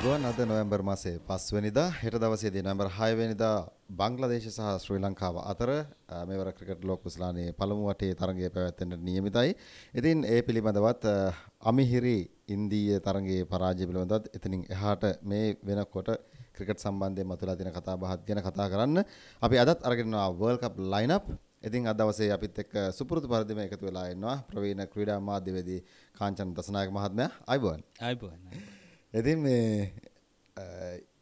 අගුවන් අද නොවැම්බර් මාසේ 5 වෙනිදා හෙට දවසේදී නොවැම්බර් 6 වෙනිදා බංග්ලාදේශ සහ ශ්‍රී ලංකාව අතර මේවර ක්‍රිකට් ලෝක කුස්ලානේ පළමු වටේ තරඟය පැවැත්වෙන්නට නියමිතයි. ඉතින් ඒ පිළිබඳවත් අමිහිරි ඉන්දීය තරඟයේ පරාජය පිළිබඳවත් එතනින් එහාට මේ වෙනකොට ක්‍රිකට් සම්බන්ධයෙන් මතුවලා තියෙන කතා බහත් ගැන කතා කරන්න අපි අදත් අරගෙන ආවා World Cup lineup ඉතින් අද දවසේ අපිත් එක්ක සුපුරුදු පරිදිම එකතු වෙලා ඉන්නවා ප්‍රවීණ ක්‍රීඩා මාධ්‍යවේදී කාංචන් දසනායක මහත්මයා අයිබෝන් අයිබෝන් ඉතින් මේ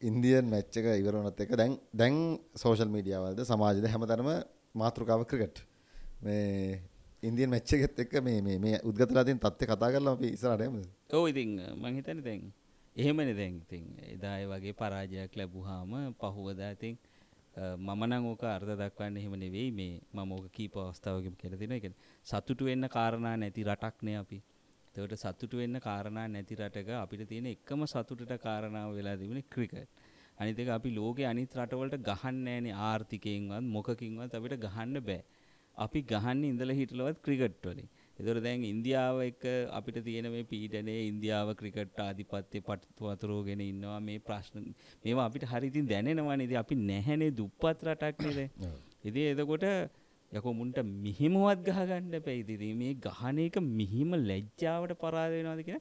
ඉන්දියන් මැච් එක ඉවර වුණත් එක දැන් දැන් සෝෂල් මීඩියාවලද සමාජද හැමතැනම මාතෘකාව ක්‍රිකට් මේ ඉන්දියන් මැච් එකත් එක්ක මේ මේ මේ උද්ගතලා තියෙන තත්ත්වය කතා කරලා අපි ඉස්සරහට යමුද? ඔව් ඉතින් මම හිතන්නේ දැන් එහෙමනේ දැන් ඉතින් එදා ඒ වගේ පරාජයක් ලැබුවාම පහුවදා ඉතින් මම නම් ඕක අර්ථ දක්වන්නේ එහෙම නෙවෙයි මේ මම ඕක කීප අවස්ථාවකම කියලා දෙනවා. ඒ කියන්නේ සතුටු වෙන්න කාරණා නැති රටක් නේ අපි. එතකොට සතුටු වෙන්න කාරණා නැති රටක අපිට තියෙන එකම සතුටට කාරණාව වෙලා තිබුණේ ක්‍රිකට්. අනිත් එක අපි ලෝකේ අනිත් රටවලට ගහන්නේ නැහනේ ආර්ථිකයෙන්වත් මොකකින්වත් අපිට ගහන්න බෑ. අපි ගහන්නේ ඉඳලා හිටලවත් ක්‍රිකට් වලින්. ඒතර දැන් ඉන්දියාව එක අපිට තියෙන මේ පීඩනයේ ඉන්දියාව ක්‍රිකට් ආධිපත්‍ය පටු වතුරෝගෙන ඉන්නවා මේ ප්‍රශ්න මේවා අපිට හරියින් දැනෙනවනේ. ඉතින් අපි නැහැනේ දුප්පත් රටක් නේද? ඉතින් එතකොට යකෝ මුන්ට මිහිමවත් ගහගන්න පැයිදිද මේ ගහන එක මිහිම ලැජ්ජාවට පරාද වෙනවාද කියන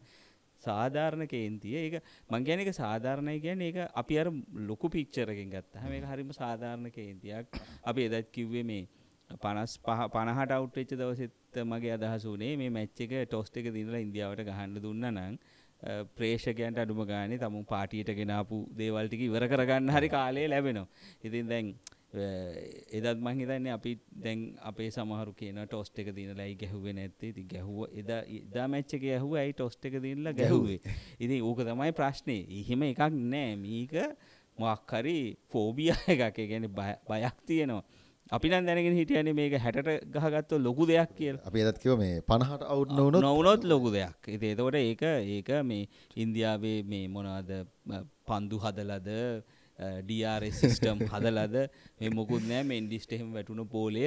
සාධාරණ කේන්තිය ඒක මං කියන්නේ ඒක සාධාරණයි කියන්නේ ඒක අපි අර ලොකු පික්චර් එකකින් ගත්තාම ඒක හරියම සාධාරණ කේන්තියක් අපි එදත් කිව්වේ මේ 55 50ට අවුට් වෙච්ච දවසෙත් මගේ අදහස උනේ මේ මැච් එක ටොස් එක දිනලා ඉන්දියාවට ගහන්න දුන්නා නම් ප්‍රේෂකයන්ට අඩුම ගානේ තමුන් පාටියට ගෙනාපු දේවල් ටික ඉවර කරගන්න හරි කාලය ලැබෙනවා. ඉතින් දැන් එදත් මං හිතන්නේ අපි දැන් අපේ සමහරු කියන ටොස්ට් එක දිනලා ඇයි ගැහුවේ නැත්තේ ඉතින් ගැහුව එදා එදා මැච් එකේ ඇහුවා ඇයි ටොස්ට් එක දිනලා ගැහුවේ ඉතින් ඕක තමයි ප්‍රශ්නේ. එහෙම එකක් නෑ. මේක මොකක් හරි ෆෝබියා එකක්. ඒ කියන්නේ බයක් තියෙනවා. අපි නම් දැනගෙන හිටියනේ මේක 60ට ගහගත්තොත් ලොකු දෙයක් කියලා. අපි එදත් කිව්ව මේ 50ට අවුට් නොවුනොත් ah, නොවුනොත් ලොකු දෙයක්. ඉතින් ඒතකොට ඒක ඒක මේ ඉන්දියාවේ මේ මොනවාද පන්දු හදලාද ඩRS සිිස්ටම් හදලද මේ මොකුත් නෑ මේ ඉන්ඩිස්ට එහෙම වැටුණු පෝලය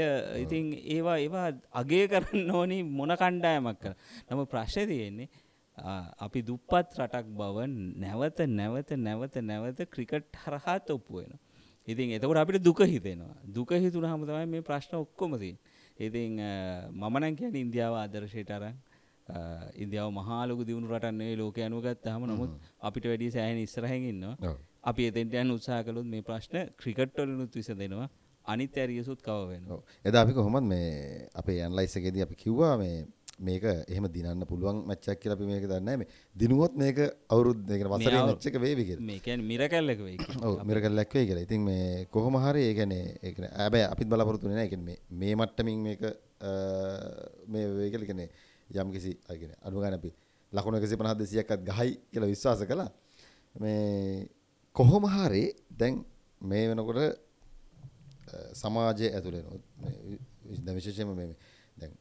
ඉතින් ඒවා ඒවා අගේ කරන්න ඕනි මොන කණ්ඩායමක් කර නම ප්‍රශ්ය තියෙන්නේ අපි දුප්පත් රටක් බව නැවත නැවත නැවත නැවත ක්‍රිකට් හරහත් ඔප්පුුවෙන ඉතින් එතකට අපිට දුක හිතෙනවා දුක හිතුන හමතමයි මේ ප්‍රශ්න ඔක්කොමතින් ඉතින් මමනන් කියන ඉන්දියාව ආදර්ශයට අරන් ඉන්දියාව මහාලොක දියුණු රටන්නේ ලෝක අනුගත් හම නොමුත් අපිට වැඩි සෑහන ඉස්රහැඟන්නවා අපි එතෙන්ට යන්න උත්සාහ කළොත් මේ ප්‍රශ්න ක්‍රිකට් වලිනුත් විසඳෙනවා අනිත් ඇරියසුත් කව වෙනවා. එදා අපි කොහොමද මේ අපේ ඇනලයිස් එකේදී අපි කිව්වා මේ මේක එහෙම දිනන්න පුළුවන් මැච්චක් කියලා අපි මේක දන්නේ මේ දිනුවොත් මේක අවුරුද්ද ඒ කියන්නේ වසරේ මැච් එක වේවි කියලා. මේ කියන්නේ මිරකල් එක වෙයි කියලා. ඔව් මිරකල් එක වෙයි කියලා. ඉතින් මේ කොහොම හරි ඒ කියන්නේ ඒ කියන්නේ හැබැයි අපිත් බලාපොරොත්තු වෙන්නේ නැහැ. ඒ කියන්නේ මේ මේ මට්ටමින් මේක මේ වෙයි කියලා කියන්නේ යම්කිසි ඒ කියන්නේ අනුගාන අපි ලකුණු 150 200ක්වත් ගහයි කියලා විශ්වාස කළා. මේ කොහොම හරි දැන් මේ වෙනකොට සමාජය ඇතුළේ දැන් විශේෂයෙන්ම මේ දැන්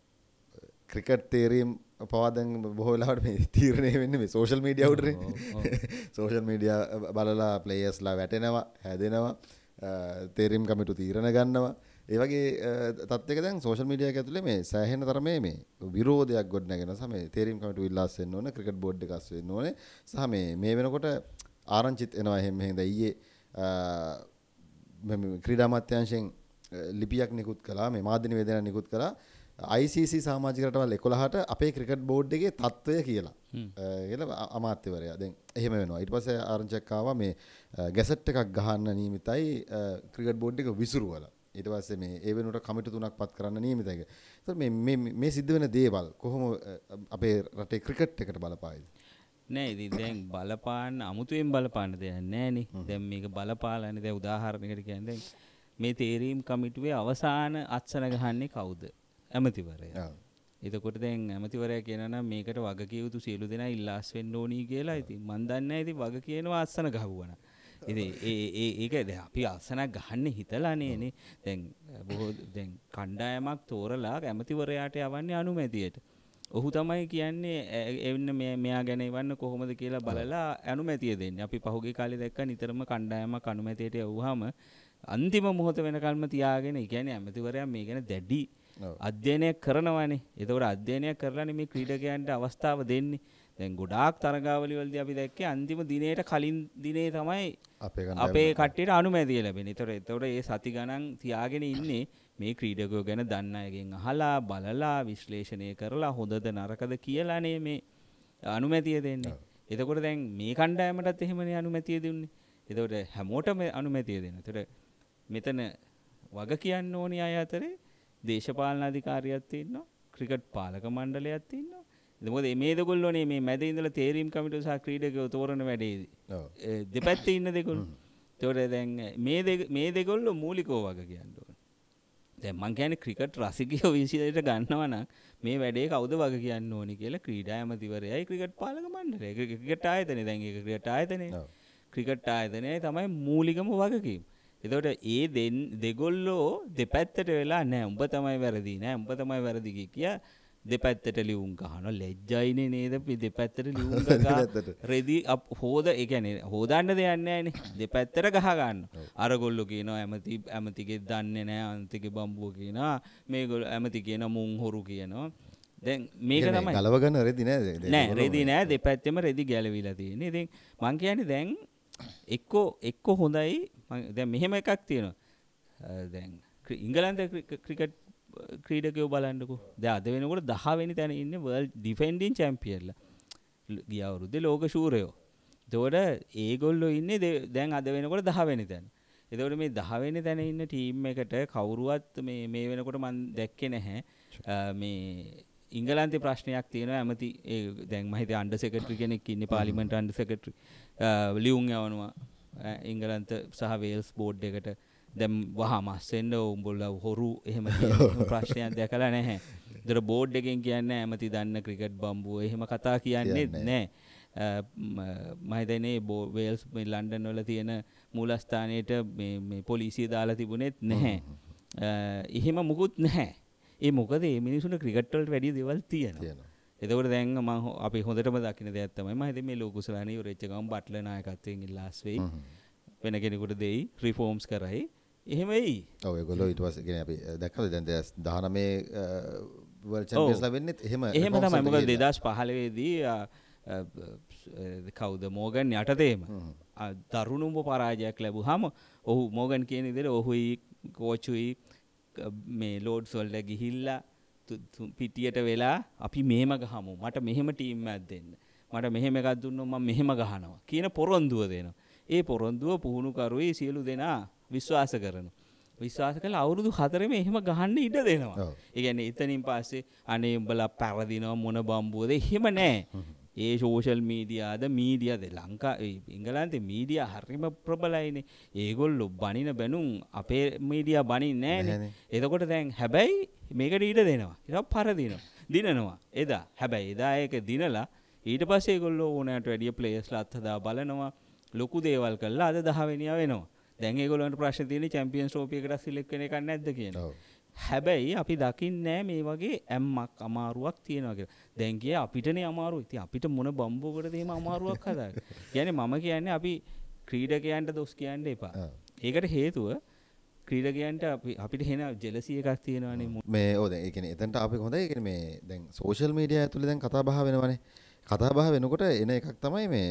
ක්‍රිකට් තේරීම් පවාදන් බොහෝ වෙලාවට මේ තීරණය වෙන්නේ මේ සෝෂල් මීඩියා උඩනේ සෝෂල් මීඩියා බලලා ප්ලේයර්ස්ලා වැටෙනවා හැදෙනවා තේරීම් කමිටු තීරණ ගන්නවා ඒ වගේ තත්ත්වයක දැන් සෝෂල් මීඩියා එක ඇතුලේ මේ සෑහෙන තරමේ මේ විරෝධයක් ගොඩනගෙන සම තේරීම් කමිටු ඉල්ලාස් වෙන්න ඕන ක්‍රිකට් බෝඩ් එකස් වෙන්න ඕනේ සහ මේ මේ වෙනකොට ආරංචිත් එනවා එහෙම එහෙනම් ඊයේ මම ක්‍රීඩා අමාත්‍යාංශයෙන් ලිපියක් නිකුත් කළා මේ මාධ්‍ය නිවේදනයක් නිකුත් කළා ICC සමාජික රටවල් 11ට අපේ ක්‍රිකට් බෝඩ් එකේ තත්ත්වය කියලා. කියලා අමාත්‍යවරයා. දැන් එහෙම වෙනවා. ඊට පස්සේ ආරංචියක් ආවා මේ ගැසට් එකක් ගහන්න නියමිතයි ක්‍රිකට් බෝඩ් එක විසිරුවලා. ඊට පස්සේ මේ ඒ වෙනුවට කමිටු තුනක් පත් කරන්න නියමිතයි. ඒතර මේ මේ මේ සිද්ධ වෙන දේවල් කොහොම අපේ රටේ ක්‍රිකට් එකට බලපායිද? නෑ ඉතින් දැන් බලපාන්න අමුතුවෙන් බලපාන්න දෙයක් නෑනේ. දැන් මේක බලපාලානේ දැන් උදාහරණයකට කියන්නේ දැන් මේ තේරීම් කමිටුවේ අවසාන අත්සන ගහන්නේ කවුද? ඇමතිවරයා. එතකොට දැන් ඇමතිවරයා කියනවා නම් මේකට වග කිය යුතු සියලු දෙනා ඉල්ලාස් වෙන්න ඕනි කියලා. ඉතින් මන් දන්නේ නැහැ ඉතින් වග කියනවා අත්සන ගහවුවා. ඉතින් ඒ ඒ ඒක දැන් අපි අත්සනක් ගහන්න හිතලා නේනේ. දැන් බොහෝ දැන් කණ්ඩායමක් තෝරලා ඇමතිවරයාට යවන්නේ අනුමැතියට. ඔහු තමයි කියන්නේ එන්න මෙයා ගැනවන්න කොහොමද කියලා බලලා ඇනු මැතිය දෙන්න අපි පහුගේ කාලෙ දැක්ක නිතරම කණ්ඩායම කනුමැතියට යව්හම අන්තිම මොහොත වෙනකල්ම තියාගෙන කියන්නේ ඇමතිවරයා මේ ගැන දැඩි අධ්‍යයනය කරනවානේ එතවට අධ්‍යයනය කරලාන මේ ක්‍රීඩකයන්ට අවස්ථාව දෙන්නේ දැන් ගොඩාක් තරගාවලිවලද අපි දැක්කේ අන්තිම දිනයට කලින් දිනේ තමයි අපේ කට්ටට අනුමැදිය ලැබෙන තොර එතවට ඒ සති ගණන් තියාගෙන ඉන්නේ මේ ක්‍රීඩකයෝ ගැන දන්න අයගෙන් අහලා බලලා විශ්ලේෂණය කරලා හොඳද නරකද කියලානේ මේ අනුමැතිය දෙන්නේ. එතකොට දැන් මේ කණ්ඩායමටත් එහෙමනේ අනුමැතිය දෙන්නේ. එතකොට හැමෝටම අනුමැතිය දෙන. එතකොට මෙතන වග කියන්න ඕනි අය අතරේ දේශපාලන අධිකාරියක් තියෙනවා, ක්‍රිකට් පාලක මණ්ඩලයක් තියෙනවා. මොකද මේ දෙකොල්ලෝනේ මේ මැද ඉඳලා තේරීම් කමිටුව සහ ක්‍රීඩකයෝ තෝරන වැඩේදී. දෙපැත්තේ ඉන්න දෙකොල්ලෝ. එතකොට දැන් මේ මේ දෙකොල්ලෝ මූලිකව වග කියන්න ඕනේ. දැන් මං කියන්නේ ක්‍රිකට් රසිකයෝ 20ට ගන්නවා නම් මේ වැඩේ කවුද වග කියන්න ඕනි කියලා ක්‍රීඩා ඇමතිවරයයි ක්‍රිකට් පාලක මණ්ඩලය ක්‍රිකට් ආයතනය දැන් ඒක ක්‍රිකට් ආයතනය ක්‍රිකට් ආයතනයයි තමයි මූලිකම වගකීම. එතකොට ඒ දෙගොල්ලෝ දෙපැත්තට වෙලා නෑ උඹ තමයි වැරදි නෑ උඹ තමයි වැරදි කිය දෙපැත්තට ලියුම් ගහන ලැජ්ජයිනේ නේද දෙපැත්තට ලියුම් රෙදි හෝද එකන හෝදන්න දෙයන්න න දෙපැත්තර ගහගන්න අරගොල්ලු කියනවා ඇමති ඇමතිකෙ දන්න නෑ අන්තික බම්බුව කියනවා මේගොල් ඇමති කියන මුං හොරු කියනවා දැන් මේක තමයි ගලවගන්න රෙදි නෑ නෑ රෙදි නෑ දෙපැත්තෙම රෙදි ගැලවිලා තියෙන ඉතින් මං කියන්නේ දැන් එක්කෝ එක්කෝ හොඳයි දැන් මෙහෙම එකක් තියෙනවා දැන් ඉංගලන්ත ක්‍රිකට් ක්‍රීඩකයෝ බලන්නකු දද වෙනකොට දහවෙනි තැන ඉන්න වල් ඩිෆෙන්ඩින් චැම්පියල්ල ගියවුරුද්ද ලෝක ශූරයෝ තෝට ඒගොල්ලො ඉන්න දැන් අද වෙනකොට දහවෙනි තැන් එතකොට මේ දහවෙනි තැන ඉන්න ටීම් එකට කවුරුවත් මේ වෙනකොට මන් දැක්කෙ නැහැ මේ ඉංගලන්ති ප්‍රශ්නයක් තියෙන ඇමති දැන් මහිත අන්ඩ සෙකට්‍රි කෙනෙක් ඉන්න පාලිමට අන්ඩ සෙකට්‍රි ලියුම් යවනවා ඉංගලන්ත සහ වේල්ස් බෝඩ් එකට දැම් වහා මස්සෙන්න්න උඹොල්ල හොරු එහෙම ප්‍රශ්නයක් දැකලා නැහැ දර බෝඩ් එකෙන් කියන්න ඇමති දන්න ක්‍රිකට් බම්බුව එහෙම කතා කියන්නේ නෑ මහිතනේ බෝ වේල්ස් ලන්ඩන් වල තියෙන මූලස්ථානයට පොලිසිය දාලා තිබුණෙත් නැහැ එහෙම මුකුත් නැහැ ඒ මොකද ඒ මිනිසුන ක්‍රිකට්ටල්ට වැඩි දෙවල් තියෙන එතකට දැන් ම අපි හොඳටම දකින දෙයක්ත්තමයි මහිත මේ ලෝකුසලනී රච්චකම් බට්ලනායකත්වයෙන් ඉල්ලාස්වෙයි වෙන කෙනෙකුට දෙයි රිෆෝම්ස් කරයි එහෙම එයි. ඔව් ඒගොල්ලෝ ඊට පස්සේ කියන්නේ අපි දැක්කද දැන් 2019 වර්ල්ඩ් චැම්පියන්ස්ලා වෙන්නෙත් එහෙම එහෙම තමයි. මොකද 2015 දී කවුද මෝගන් යටතේම දරුණුම පරාජයක් ලැබුවාම ඔහු මෝගන් කියන විදිහට ඔහුයි කෝචුයි මේ ලෝඩ්ස් වල ගිහිල්ලා පිටියට වෙලා අපි මෙහෙම ගහමු. මට මෙහෙම ටීම් එකක් දෙන්න. මට මෙහෙම එකක් දුන්නොත් මම මෙහෙම ගහනවා කියන පොරොන්දුව දෙනවා. ඒ පොරොන්දුව පුහුණුකරුයි සියලු දෙනා විශ්වාස කරනවා. විශ්වාස කළා අවුරුදු 4 මේ එහෙම ගහන්න ඉඩ දෙනවා. ඒ කියන්නේ එතනින් පස්සේ අනේ උඹලා පැරදිනවා මොන බම්බුවද එහෙම නැහැ. ඒ සෝෂල් මීඩියාද මීඩියාද ලංකා ඉංගලන්තේ මීඩියා හරිම ප්‍රබලයිනේ. ඒගොල්ලෝ බනින බැනුම් අපේ මීඩියා බනින්නේ නැහනේ. එතකොට දැන් හැබැයි මේකට ඉඩ දෙනවා. ඊට පරදිනවා. දිනනවා. එදා හැබැයි එදා ඒක දිනලා ඊට පස්සේ ඒගොල්ලෝ ඕනෑමට වැඩිය ප්ලේයර්ස්ලා අත්හදා බලනවා. ලොකු දේවල් කළා අද 10 වෙනියා වෙනවා. දැන් ඒගොල්ලන්ට ප්‍රශ්න තියෙන්නේ චැම්පියන්ස් ට්‍රෝෆි එකට සිලෙක්ට් වෙන එකක් නැද්ද කියන. හැබැයි අපි දකින්නේ නැහැ මේ වගේ ඇම්මක් අමාරුවක් තියෙනවා කියලා. දැන් ගියේ අපිටනේ අමාරුයි. ඉතින් අපිට මොන බම්බෝකටද එහෙම අමාරුවක් හදාගන්නේ. يعني මම කියන්නේ අපි ක්‍රීඩකයන්ට දොස් කියන්න එපා. ඒකට හේතුව ක්‍රීඩකයන්ට අපිට හෙන ජෙලසිය එකක් තියෙනවනේ මේ ඕ දැන් ඒ කියන්නේ එතනට අපි හොඳයි ඒ කියන්නේ මේ දැන් සෝෂල් මීඩියා ඇතුලේ දැන් කතා බහ වෙනවනේ. කතා බහ වෙනකොට එන එකක් තමයි මේ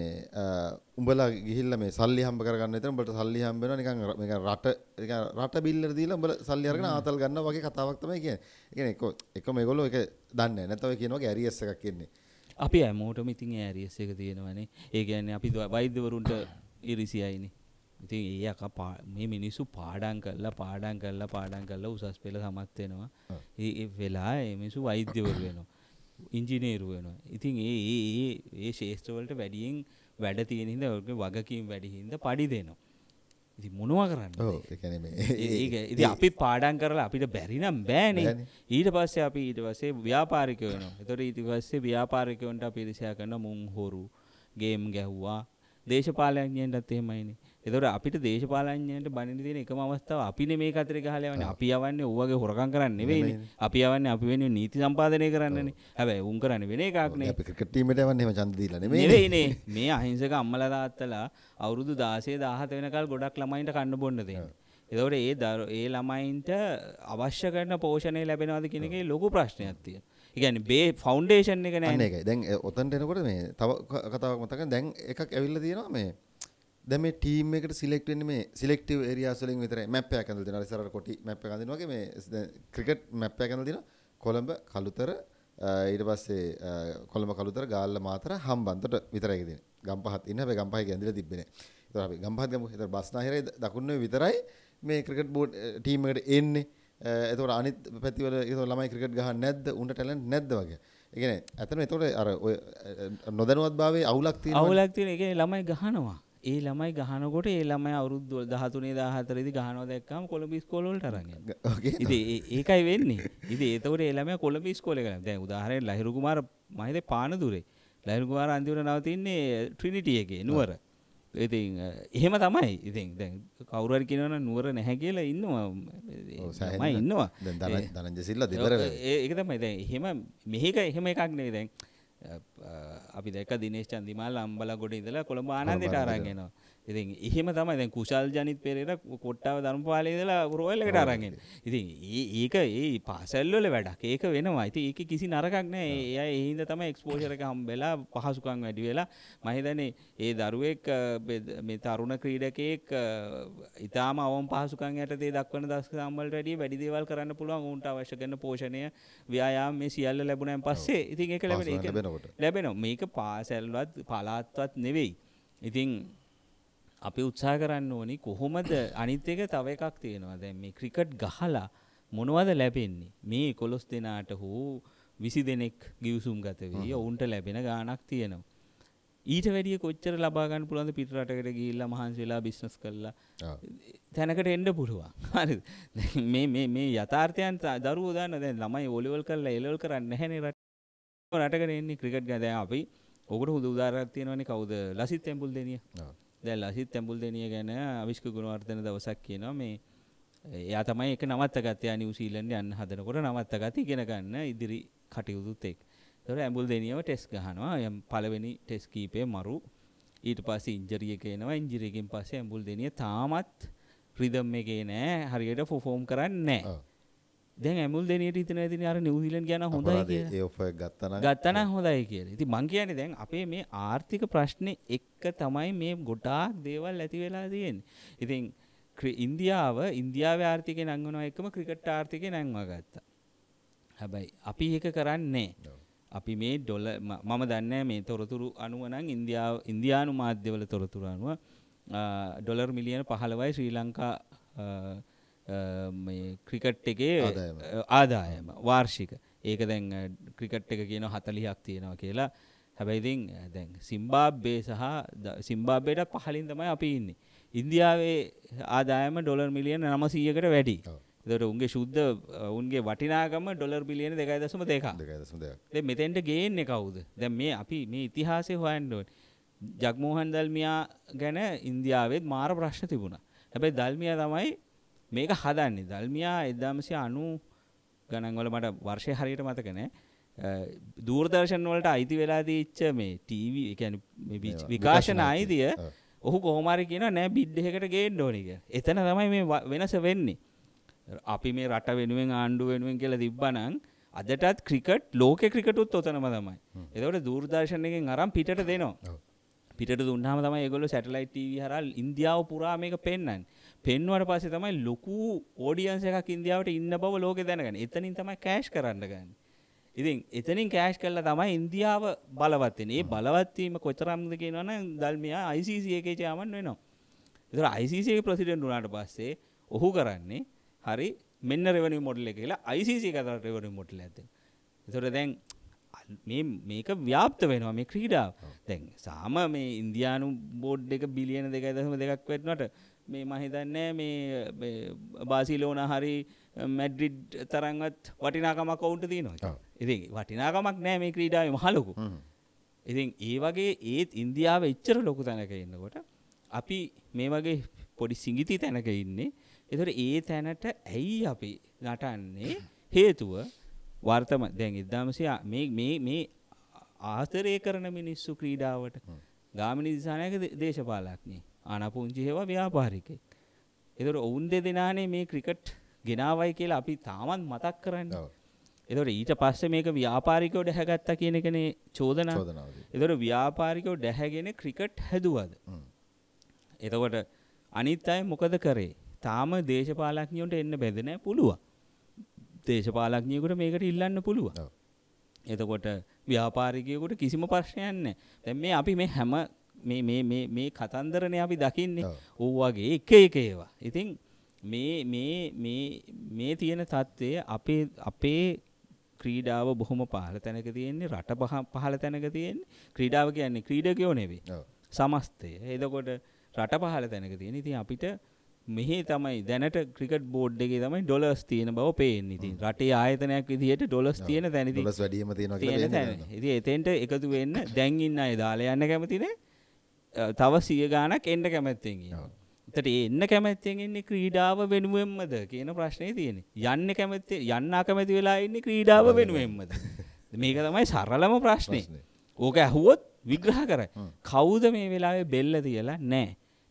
උඹලා ගිහිල්ලා මේ සල්ලි හම්බ කරගන්න විතර උඹලට සල්ලි හම්බ වෙනවා නිකන් මේක රට නිකන් රට බිල්ලර දීලා උඹලා සල්ලි අරගෙන ආතල් ගන්නවා වගේ කතාවක් තමයි කියන්නේ. ඒ කියන්නේ එක එක මේගොල්ලෝ ඒක දන්නේ නැහැ. නැත්නම් ඔය කියන වගේ ඇරියස් එකක් එන්නේ. අපි හැමෝටම ඉතින් ඇරියස් එක තියෙනවනේ. ඒ කියන්නේ අපි වෛද්‍යවරුන්ට ඉරිසියයිනේ. ඉතින් ඒ අක මේ මිනිස්සු පාඩම් කරලා පාඩම් කරලා පාඩම් කරලා උසස් පෙළ සමත් වෙනවා. ඒ වෙලා මේ මිනිස්සු වෛද්‍යවරු වෙනවා. ඉංජිනේරු වෙනවා. ඉතින් ඒ ඒ ඒ ශේෂ්ත්‍රවලට වැඩියෙන් වැඩ තියෙන හින්දා ඔයගේ වගකීම් වැඩි හින්දා පඩි දෙනවා. ඉතින් මොනවා කරන්නේ? ඔව් ඒ කියන්නේ මේ ඒක ඉතින් අපි පාඩම් කරලා අපිට බැරි නම් බෑනේ. ඊට පස්සේ අපි ඊට පස්සේ ව්‍යාපාරිකයෝ වෙනවා. ඒතකොට ඊට පස්සේ ව්‍යාපාරිකයන්ට අපි ඉරිසියා කරන මුං හොරු ගේම් ගැහුවා. දේශපාලනඥයන්ටත් එහෙමයිනේ. එතකොට අපිට දේශපාලඥයන්ට බනින්න තියෙන එකම අවස්ථාව අපිනේ මේ කතරේ ගහලා යවන්නේ. අපි යවන්නේ ඌවගේ හොරකම් කරන්න නෙවෙයිනේ. අපි යවන්නේ අපි වෙනුවෙන් නීති සම්පාදනය කරන්නනේ. හැබැයි උන් කරන්නේ වෙන එකක් නේ. අපි ක්‍රිකට් ටීම් එකට යවන්නේ එහෙම ඡන්ද දීලා නෙමෙයි. නෙවෙයිනේ. මේ අහිංසක අම්මලා තාත්තලා අවුරුදු 16 17 වෙනකල් ගොඩක් ළමයින්ට කන්න බොන්න දෙන්නේ. එතකොට ඒ ඒ ළමයින්ට අවශ්‍ය කරන පෝෂණය ලැබෙනවද කියන එකේ ලොකු ප්‍රශ්නයක් තියෙනවා. ඉගැන බේ ෆවුන්ඩේෂන් එක නෑ එක දැන් ඔතන්ට එනකොට මේ තව කතාවක් මතක දැන් එකක් ඇවිල්ල තියෙනවා මේ දැන් මේ ටීම් එකට සිලෙක්ට් වෙන්නේ මේ සිලෙක්ටිව් ඒරියාස් වලින් විතරයි මැප් එකක් ඇඳලා දෙනවා. ඉස්සරහට කොටි මැප් එකක් අඳිනවා වගේ මේ ක්‍රිකට් මැප් එකක් ඇඳලා දෙනවා. කොළඹ කලුතර ඊට පස්සේ කොළඹ කලුතර ගාල්ල මාතර හම්බන්තොට විතරයි දෙන්නේ. ගම්පහත් ඉන්න හැබැයි ගම්පහේ ඇඳිලා තිබ්බේ නෑ. ඒතර අපි ගම්පහත් ගමු. ඒතර බස්නාහිරේ දකුණේ විතරයි මේ ක්‍රිකට් බෝඩ් ටීම් එකට එන්නේ. ඒතකොට අනිත් පැතිවල ඒතකොට ළමයි ක්‍රිකට් ගහන්නේ නැද්ද? උන්ට ටැලන්ට් නැද්ද වගේ. ඒ කියන්නේ ඇත්තටම ඒතකොට අර ඔය නොදැනුවත්භාවයේ අවුලක් තියෙනවා. අවුලක් තියෙන. ඒ කියන්නේ ළමයි ගහනවා. ඒ ළමයි ගහනකොට ඒ ළමයි අවුරුද්ද 13 14 දී ගහනවා දැක්කම කොළඹ ඉස්කෝල වලට අරන් යනවා. ඔකේ. ඉතින් ඒකයි වෙන්නේ. ඉතින් ඒතකොට ඒ ළමයා කොළඹ ඉස්කෝලේ ගලන. දැන් උදාහරණයක් ලහිරු කුමාර මම හිතේ පානදුරේ. ලහිරු කුමාර අන්තිමට නවතින්නේ ට්‍රිනිටි එකේ නුවර. ඉතින් එහෙම තමයි ඉතින් දැන් කවුරුහරි කියනවනම් නුවර නැහැ කියලා ඉන්නවා මම ඉන්නවා දැන් දනංජ සිල්ලා දෙදර ඒක තමයි දැන් එහෙම මෙහෙක එහෙම එකක් නෙවෙයි දැන් අපි දැක දිනේශ් චන්දිමාල් අම්බලගොඩ ඉඳලා කොළඹ ආනන්දෙට අරන් එනවා ඉති එහෙම තමයි දැ කුෂල් ජනිත් පෙරෙර කොට්ටාව ධර්මපාලයදලා රෝල්ලකට අරගෙන් ඉතින් ඒක ඒ පාසැල්ලොල වැඩක් ඒක වෙනවා අයිති ඒක කිසි නරකක්නෑ ඒ එහින්ද තම එක්ස්පෝෂරක හම්බෙලා පහසුකං වැඩි වෙලා මහිතනේ ඒ දරුවෙක් තරුණ ක්‍රීඩකයෙක් ඉතාම අවම පහසුකන් යටතේ දක්වන දස් සම්බල් වැඩිය වැඩිදේවල් කරන්න පුළුවන් උන්ට අවශ්‍යකන පෝෂණය ව්‍යයාම මේ සියල්ල ලැබුණන් පස්සේ ඉතින් එක ලැබෙන ලැබෙන මේක පාසැල්වත් පලාත්වත් නෙවෙයි ඉතිං අපි උත්සා කරන්න ඕනි කොහොමද අනිත් එක තව එකක් තියෙනවා දැන් මේ ක්‍රිකට් ගහලා මොනවද ලැබෙන්නේ මේ 11 දෙනාට හෝ 20 දෙනෙක් ගිවිසුම් ගත වෙයි ඔවුන්ට ලැබෙන ගාණක් තියෙනවා ඊට වැඩිය කොච්චර ලබා ගන්න පුළුවන්ද පිටරටකට ගිහිල්ලා මහන්සි වෙලා බිස්නස් කරලා තැනකට එන්න පුළුවන් හරිද මේ මේ මේ යථාර්ථයන් දරුවෝ දන්න දැන් ළමයි ඕලෙවල් කරලා එලෙවල් කරන්නේ නැහැනේ රට රටකට එන්නේ ක්‍රිකට් ගැන දැන් අපි ඔකට හුදු උදාහරණයක් තියෙනවනේ කවුද ලසිත් තෙම්පුල් දෙනිය දැල් ලසිත් තැඹුල් දෙනිය ගැන අවිෂ්ක ගුණවර්ධන දවසක් කියනවා මේ එයා තමයි එක නවත්ත ගත්තයා නිව්සීලන්ඩ් යන්න හදනකොට නවත්ත ගත ඉගෙන ගන්න ඉදිරි කටයුතුත් එක්. ඒතකොට ඇඹුල් දෙනියව ටෙස්ට් ගහනවා. පළවෙනි ටෙස්ට් කීපේ මරු. ඊට පස්සේ ඉන්ජරි එක එනවා. ඉන්ජරි එකෙන් පස්සේ ඇඹුල් දෙනිය තාමත් රිදම් එකේ නෑ. හරියට පර්ෆෝම් කරන්නේ නෑ. දැන් ඇමුල් දෙනයට හිතන ඇතින අර නිවසිලන් ගැන හොඳයි ගත්තන ගත්තන හොඳයි කියල ති මං කියන දැන් අපේ මේ ආර්ථික ප්‍රශ්නය එක්ක තමයි මේ ගොටාක් දේවල් ඇති වෙලා තියෙන් ඉතින් ඉන්දියාව ඉන්දියාව ආර්ථිකය නංගනවා එකම ක්‍රිකට් ආර්ථිකය නැංවා ගත්තා හැබැයි අපි ඒක කරන්නේ අපි මේ ඩොල මම දන්න මේ තොරතුරු අනුවනං ඉන්දියාව ඉන්දයානු මාධ්‍යවල තොරතුර අනුව ඩොලර් මිලියන පහළවයි ශ්‍රී ලංකා මේ ක්‍රිකට් එකේ ආදායම වාර්ෂික ඒක දැන් ක්‍රිකට් එක කියන හතලිහක් තියෙනවා කියලා හැබැයිතින් දැන් සිම්බාබ්බේ සහ සිම්බාබ්බේට පහලින් තමයි අපි ඉන්නේ. ඉන්දියාවේ ආදායම ඩොලර් මිලියන නම සීයකට වැඩි දට උන්ගේ ශුද්ධ උන්ගේ වටිනාගම ඩොලර් බිලියන දෙකයි දසම දෙක දෙ මෙතෙන්ට ගේන්නේ කවුද දැ මේ අපි මේ ඉතිහාසය හොයන්ඩුවන් ජක්මෝහන් දල්මයා ගැන ඉන්දියාවත් මාර ප්‍රශ්න තිබුණා හැබැයි දල්මිය තමයි මේක හදන්නේ දල්මියා 1990 ගණන් වල මට වර්ෂය හරියට මතක නැහැ දූරදර්ශන වලට අයිති වෙලා දීච්ච මේ ටීවී ඒ කියන්නේ විකාශන අයිතිය ඔහු කොහොම හරි කියනවා නෑ බිඩ් එකකට ගේන්න ඕනේ කියලා. එතන තමයි මේ වෙනස වෙන්නේ. අපි මේ රට වෙනුවෙන් ආණ්ඩුව වෙනුවෙන් කියලා තිබ්බනම් අදටත් ක්‍රිකට් ලෝක ක්‍රිකටුත් ඔතනම තමයි. එතකොට දූරදර්ශනයකින් අරන් පිටට දෙනවා. පිට දුන්නාම තමයි ඒගොල්ලෝ සැටලයිට් ටීවී හරහා ඉන්දියාව පුරා මේක පෙන්වන්නේ. පෙන්වුවට පස්සේ තමයි ලොකු ඔඩියන්ස් එකක් ඉන්දියාවට ඉන්න බව ලෝකේ දැනගන්නේ. එතනින් තමයි කෑෂ් කරන්න ගන්නේ. ඉතින් එතනින් කෑෂ් කරලා තමයි ඉන්දියාව බලවත් වෙන්නේ. ඒ බලවත් වීම කොතරම්ද කියනවනම් දල්මියා ICC එකේ චේයමන් වෙනවා. ඒතර ICC එකේ ප්‍රෙසිඩන්ට් වුණාට පස්සේ ඔහු කරන්නේ හරි මෙන්න රෙවනි මොඩල් එක කියලා ICC කතර රෙවනි මොඩල් එකක් දෙනවා. ඒතර දැන් මේ මේක ව්‍යාප්ත වෙනවා මේ ක්‍රීඩාව දැන් සාම මේ ඉන්දයානු බෝඩ් එක බිලියන දෙක දහම දෙකක් වෙටනට මේ මහිතන්නෑ මේ බාසිලෝන හරි මැඩ්රිඩ් තරන්වත් වටිනාකමක් ඔවුන්ට දීනවා ඉති වටිනාකමක් නෑ මේ ක්‍රීඩාව මහලොකු ඉතින් ඒ වගේ ඒත් ඉන්දියාව එච්චර ලොකු තැනක ඉන්නකොට අපි මේ වගේ පොඩි සිංගිති තැනක ඉන්නේ එතට ඒ තැනට ඇයි අපි නටන්නේ හේතුව වර්තම දැන් 1900 මේ මේ මේ ආතරය කරන මිනිස්සු ක්‍රීඩාවට ගාමිණී දිසානායක දේශපාලඥයෙක් ආනාපුංචි හේවා ව්‍යාපාරිකයෙක්. ඒතර ඔවුන් දෙදෙනානේ මේ ක්‍රිකට් ගෙනාවයි කියලා අපි තාමත් මතක් කරන්නේ. ඒතර ඊට පස්සේ මේක ව්‍යාපාරිකව දැහැගත්තා කියන එකනේ චෝදනාව. ඒතර ව්‍යාපාරිකව දැහැගෙන ක්‍රිකට් හැදුවද? එතකොට අනිත් අය මොකද කරේ? තාම දේශපාලඥයන්ට එන්න බැඳ නැහැ පුළුවන්. දේශපාලඥයකුට මේකට ඉල්ලන්න පුළුව. එතකොට ව්‍යාපාරිකයකුට කිසිම ප්‍රශ්නයන්න දැ මේ අපි මේ හැම මේ කතන්දරන අපි දකින්නේ ඕවාගේ එක එක ඒවා. ඉතින් මේ තියෙන තත්ත්වය අපේ අපේ ක්‍රීඩාව බොහොම පහල තැනක තියෙන්නේ රට පහල තැනක තියෙන් ක්‍රීඩාව කියන්නේ ක්‍රීඩකයෝ නෙවේ සමස්තය එදකොට රට පහල තැනක තියෙන ඉතින් අපිට මෙහි තමයි දැනට ක්‍රිකට් බෝඩ් එකේ තමයි ඩොලස් තියෙන බව පේන්නේ ඉතින් රටේ ආයතනයක් විදිහට ඩොලස් තියෙන තැන ඉතින් ඩොලස් වැඩිම තියෙනවා කියලා තැන. ඉතින් එතෙන්ට එකතු වෙන්න දැන් ඉන්න අය දාලා යන්න කැමතිනේ. තව 100 ගාණක් එන්න කැමැත්තෙන් ඉන්නවා. එතට එන්න කැමැත්තෙන් එන්නේ ක්‍රීඩාව වෙනුවෙන්මද කියන ප්‍රශ්නය තියෙන. යන්න කැමැත්තේ යන්න අකමැති වෙලා ඉන්නේ ක්‍රීඩාව වෙනුවෙන්මද. මේක තමයි සරලම ප්‍රශ්නය. ඕක ඇහුවොත් විග්‍රහ කර. කවුද මේ වෙලාවේ බෙල්ල තියලා නෑ.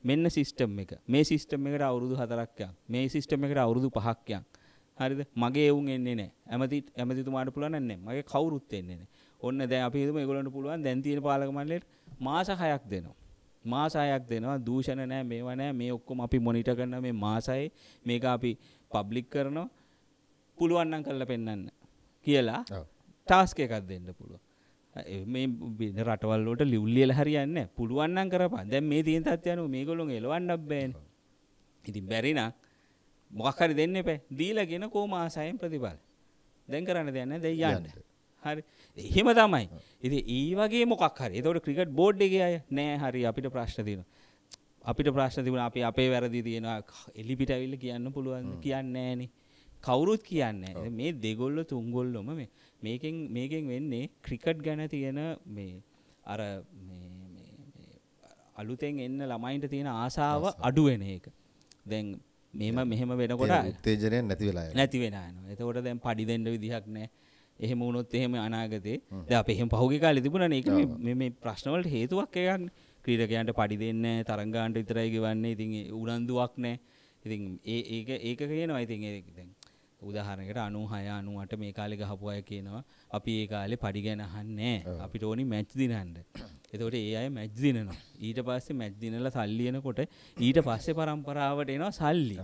මෙන්න සිස්ටම් එක මේ සිස්ටම් එකට අවුරුදු හතරක් යන් මේ සිස්ටම් එකට අවුරුදු පහක් යන් හරිද මගේ එවුන් එන්නේ නැහැ ඇමති ඇමතිතුමාට පුළුවන් නැහැ මගේ කවුරුත් එන්නේ නැහැ ඔන්න දැන් අපි හිතමු ඒගොල්ලන්ට පුළුවන් දැන් තියෙන පාලක මණ්ඩලයට මාස 6ක් දෙනවා මාස 6ක් දෙනවා දූෂණ නැහැ මේවා නැහැ මේ ඔක්කොම අපි මොනිටර් කරන මේ මාසයේ මේක අපි පබ්ලික් කරනවා පුළුවන් නම් කරලා පෙන්වන්න කියලා ටාස්ක් එකක් දෙන්න පුළුවන් මේ බින රටවල් වලට ලිව්ලියල හරියන්නේ නැහැ. පුළුවන් නම් කරපන්. දැන් මේ තියෙන තත්ත්වයනු මේගොල්ලොන් එලවන්න බෑනේ. ඉතින් බැරි නම් මොකක් හරි දෙන්න එපා. දීලාගෙන කොමාසයෙන් ප්‍රතිඵල. දැන් කරන්න දෙයක් නැහැ. දැන් යන්න. හරි එහෙම තමයි ඉති ඒ වගේ මොකක් හරි තවට ක්‍රිකට් බෝඩ්ඩගේ අය නෑ හරි අපිට ප්‍රශ්න තියෙන අපිට ප්‍රශ්න තිබුණ අපි අපේ වැරදි තියෙන එලිපිට ඇවිල්ල කියන්න පුළුවන් කියන්න ෑන කවුරුත් කියන්න මේ දෙගොල්ල තුන්ගොල්ලොම මේ මේකෙන් මේකෙන් වෙන්නේ ක්‍රිකට් ගැන තියෙන මේ අර අලුතෙන් එන්න ළමයින්ට තියෙන ආසාව අඩුවෙන එක දැන් මෙම මෙහෙම වෙනකොට උත්තේජනය නැති වෙලා නැති වෙන එතකොට දැන් පඩි දෙන්න විදිහක් නෑ එහෙම වුණොත් එහෙම අනාගතේ ද අප එහෙම පහුගේ කාලෙ තිබුණා ඒක මේ ප්‍රශ්නවලට හේතුවක් එකක් ක්‍රීඩකයන්ට පඩි දෙන්න තරංගාන්ට විතරයි ගෙවන්නේ ඉතින් උනන්දුවක් නෑ ඉතින් ඒ ඒක ඒක කියනවා ඉතින් දැන් උදාහරණයකට 96 98 මේ කාලේ ගහපු අය කියනවා අපි ඒ කාලේ පඩි ගැන අහන්නේ අපිට ඕනි මැච් දිනන්න. එතකොට ඒ අය මැච් දිනනවා. ඊට පස්සේ මැච් දිනලා සල්ලි එනකොට ඊට පස්සේ પરම්පරාවට එනවා සල්ලි.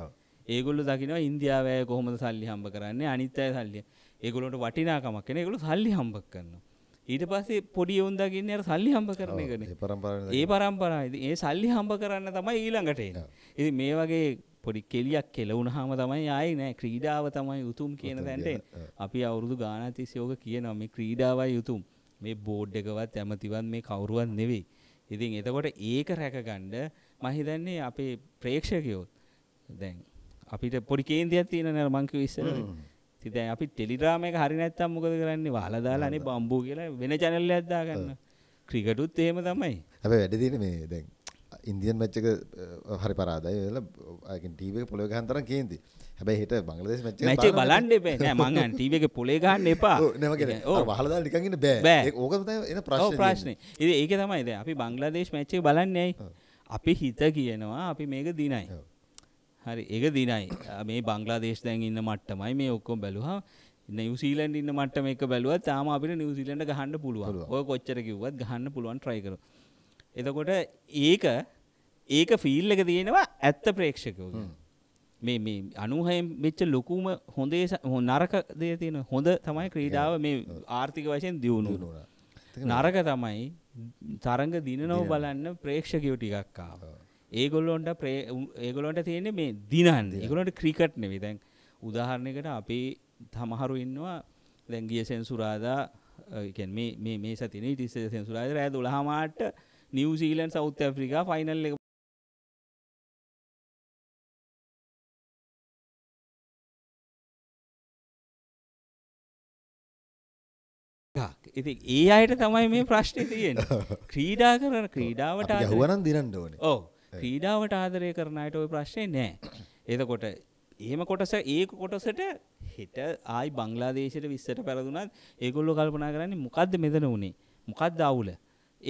ඒගොල්ලෝ දකිනවා ඉන්දියාව අය කොහොමද සල්ලි හම්බ කරන්නේ අනිත් අය සල්ලි. ඒගොල්ලන්ට වටිනාකමක් එන ඒගොල්ලෝ සල්ලි හම්බ කරනවා. ඊට පස්සේ පොඩි එවුන් දකින්න අර සල්ලි හම්බ කරන එකනේ. ඒ પરම්පරාවේ ඒ પરම්පරාවේ ඒ සල්ලි හම්බ කරන්න තමයි ඊළඟට එන්නේ. ඉතින් මේ වගේ පොඩි කෙලියක් කෙලවුණහම තමයි ආයි නෑ ක්‍රීඩාව තමයි උතුම් කියන තැන්ට අපි අවුරුදු ගානතිසියෝක කියනවා මේ ක්‍රීඩාවයි යුතුම් මේ බෝඩ් එකවත් ඇමතිවන් මේ කවුරුවන් නෙවෙයි ඉතින් එතකොට ඒක රැකගණ්ඩ මහිදන්නේ අපේ ප්‍රේක්ෂකයෝත් දැන් අපිට පොඩි කේන්දයක් තියෙන නර මංක විස්සර තිත අපි ටෙලිරාම එක හරි නැත්තම් මොකද කරන්නේ වාලදාලා අනේ බම්බූ කියලා වෙන චැනල්ල ඇද්දාගන්න ක්‍රිකටුත් එහෙම තමයි හැබ වැඩදින මේ දැන් ඉන්දියන් මැච් එක හරි පරාදයි වෙලා ඒකෙන් ටීවී එක පොළවේ ගහන තරම් කේන්ති. හැබැයි හෙට බංග්ලාදේශ මැච් එක මැච් එක බලන්න එපා. නෑ මං ටීවී එකේ පොළේ ගහන්න එපා. ඔව් නෑ මම කියන්නේ අර වහලා දාලා නිකන් ඉන්න බෑ. ඒක ඕක තමයි එන ප්‍රශ්නේ. ඔව් ප්‍රශ්නේ. ඉතින් ඒක තමයි දැන් අපි බංග්ලාදේශ මැච් එක බලන්නේ ඇයි? අපි හිත කියනවා අපි මේක දිනයි. හරි ඒක දිනයි. මේ බංග්ලාදේශ දැන් ඉන්න මට්ටමයි මේ ඔක්කොම බැලුවා. නිවසීලන්ඩ ඉන්න මටම එක බැලුවත් තාම අපිට නිවසිීලන්ට ගහන්න පුළුවන් ඔය කොච්චර කිව්වත් ගහන්න පුළුවන් ට්‍රයිකර එතකොට ඒක ඒක ෆිල් එක තියෙනවා ඇත්ත ප්‍රේක්ෂකෝ මේ මේ අනුහයෙන් වෙච්ච ලොකුම හොඳේ නරක දේ තියෙන හොඳ තමයි ක්‍රීඩාව මේ ආර්ථික වශයෙන් දියුණු නරක තමයි තරඟ දිනනව බලන්න ප්‍රේක්ෂකයෝ ටිකක් ආවා ඒගොල්ලොන්ට ප්‍රේ ඒගොලොන්ට තියෙන්නේ මේ දිනන්ද ඒගොලොන්ට ක්‍රිකට් නෙවෙයි දැන් උදාහරණයකට අපි තමහරු ඉන්නවා දැන් ගිය සෙන්සුරාදා කියන්නේ මේ මේ සතිනේ ඉතින් සෙන්සුරාදා රෑ 12 මාට නිවසිීලන් සෞත් ඇෆ්‍රිකා ෆයිනල් එක ඉති ඒ අයට තමයි මේ ප්‍රශ්නය තියෙන් ක්‍රීඩා කරන ක්‍රීඩාවට හුවනන් දිරන්න ඕන ඕ ක්‍රීඩාවට ආදරය කරනයට ඔය ප්‍රශ්නය නෑ එතකොට එහෙම කොටස ඒක කොටසට හිට ආයි බංලාදේශයට විස්සට පැරදුනත් ඒගොල්ලො කල්පනා කරන්නේ මොකක්ද මෙදන වුණේ මොකක්ද අවුල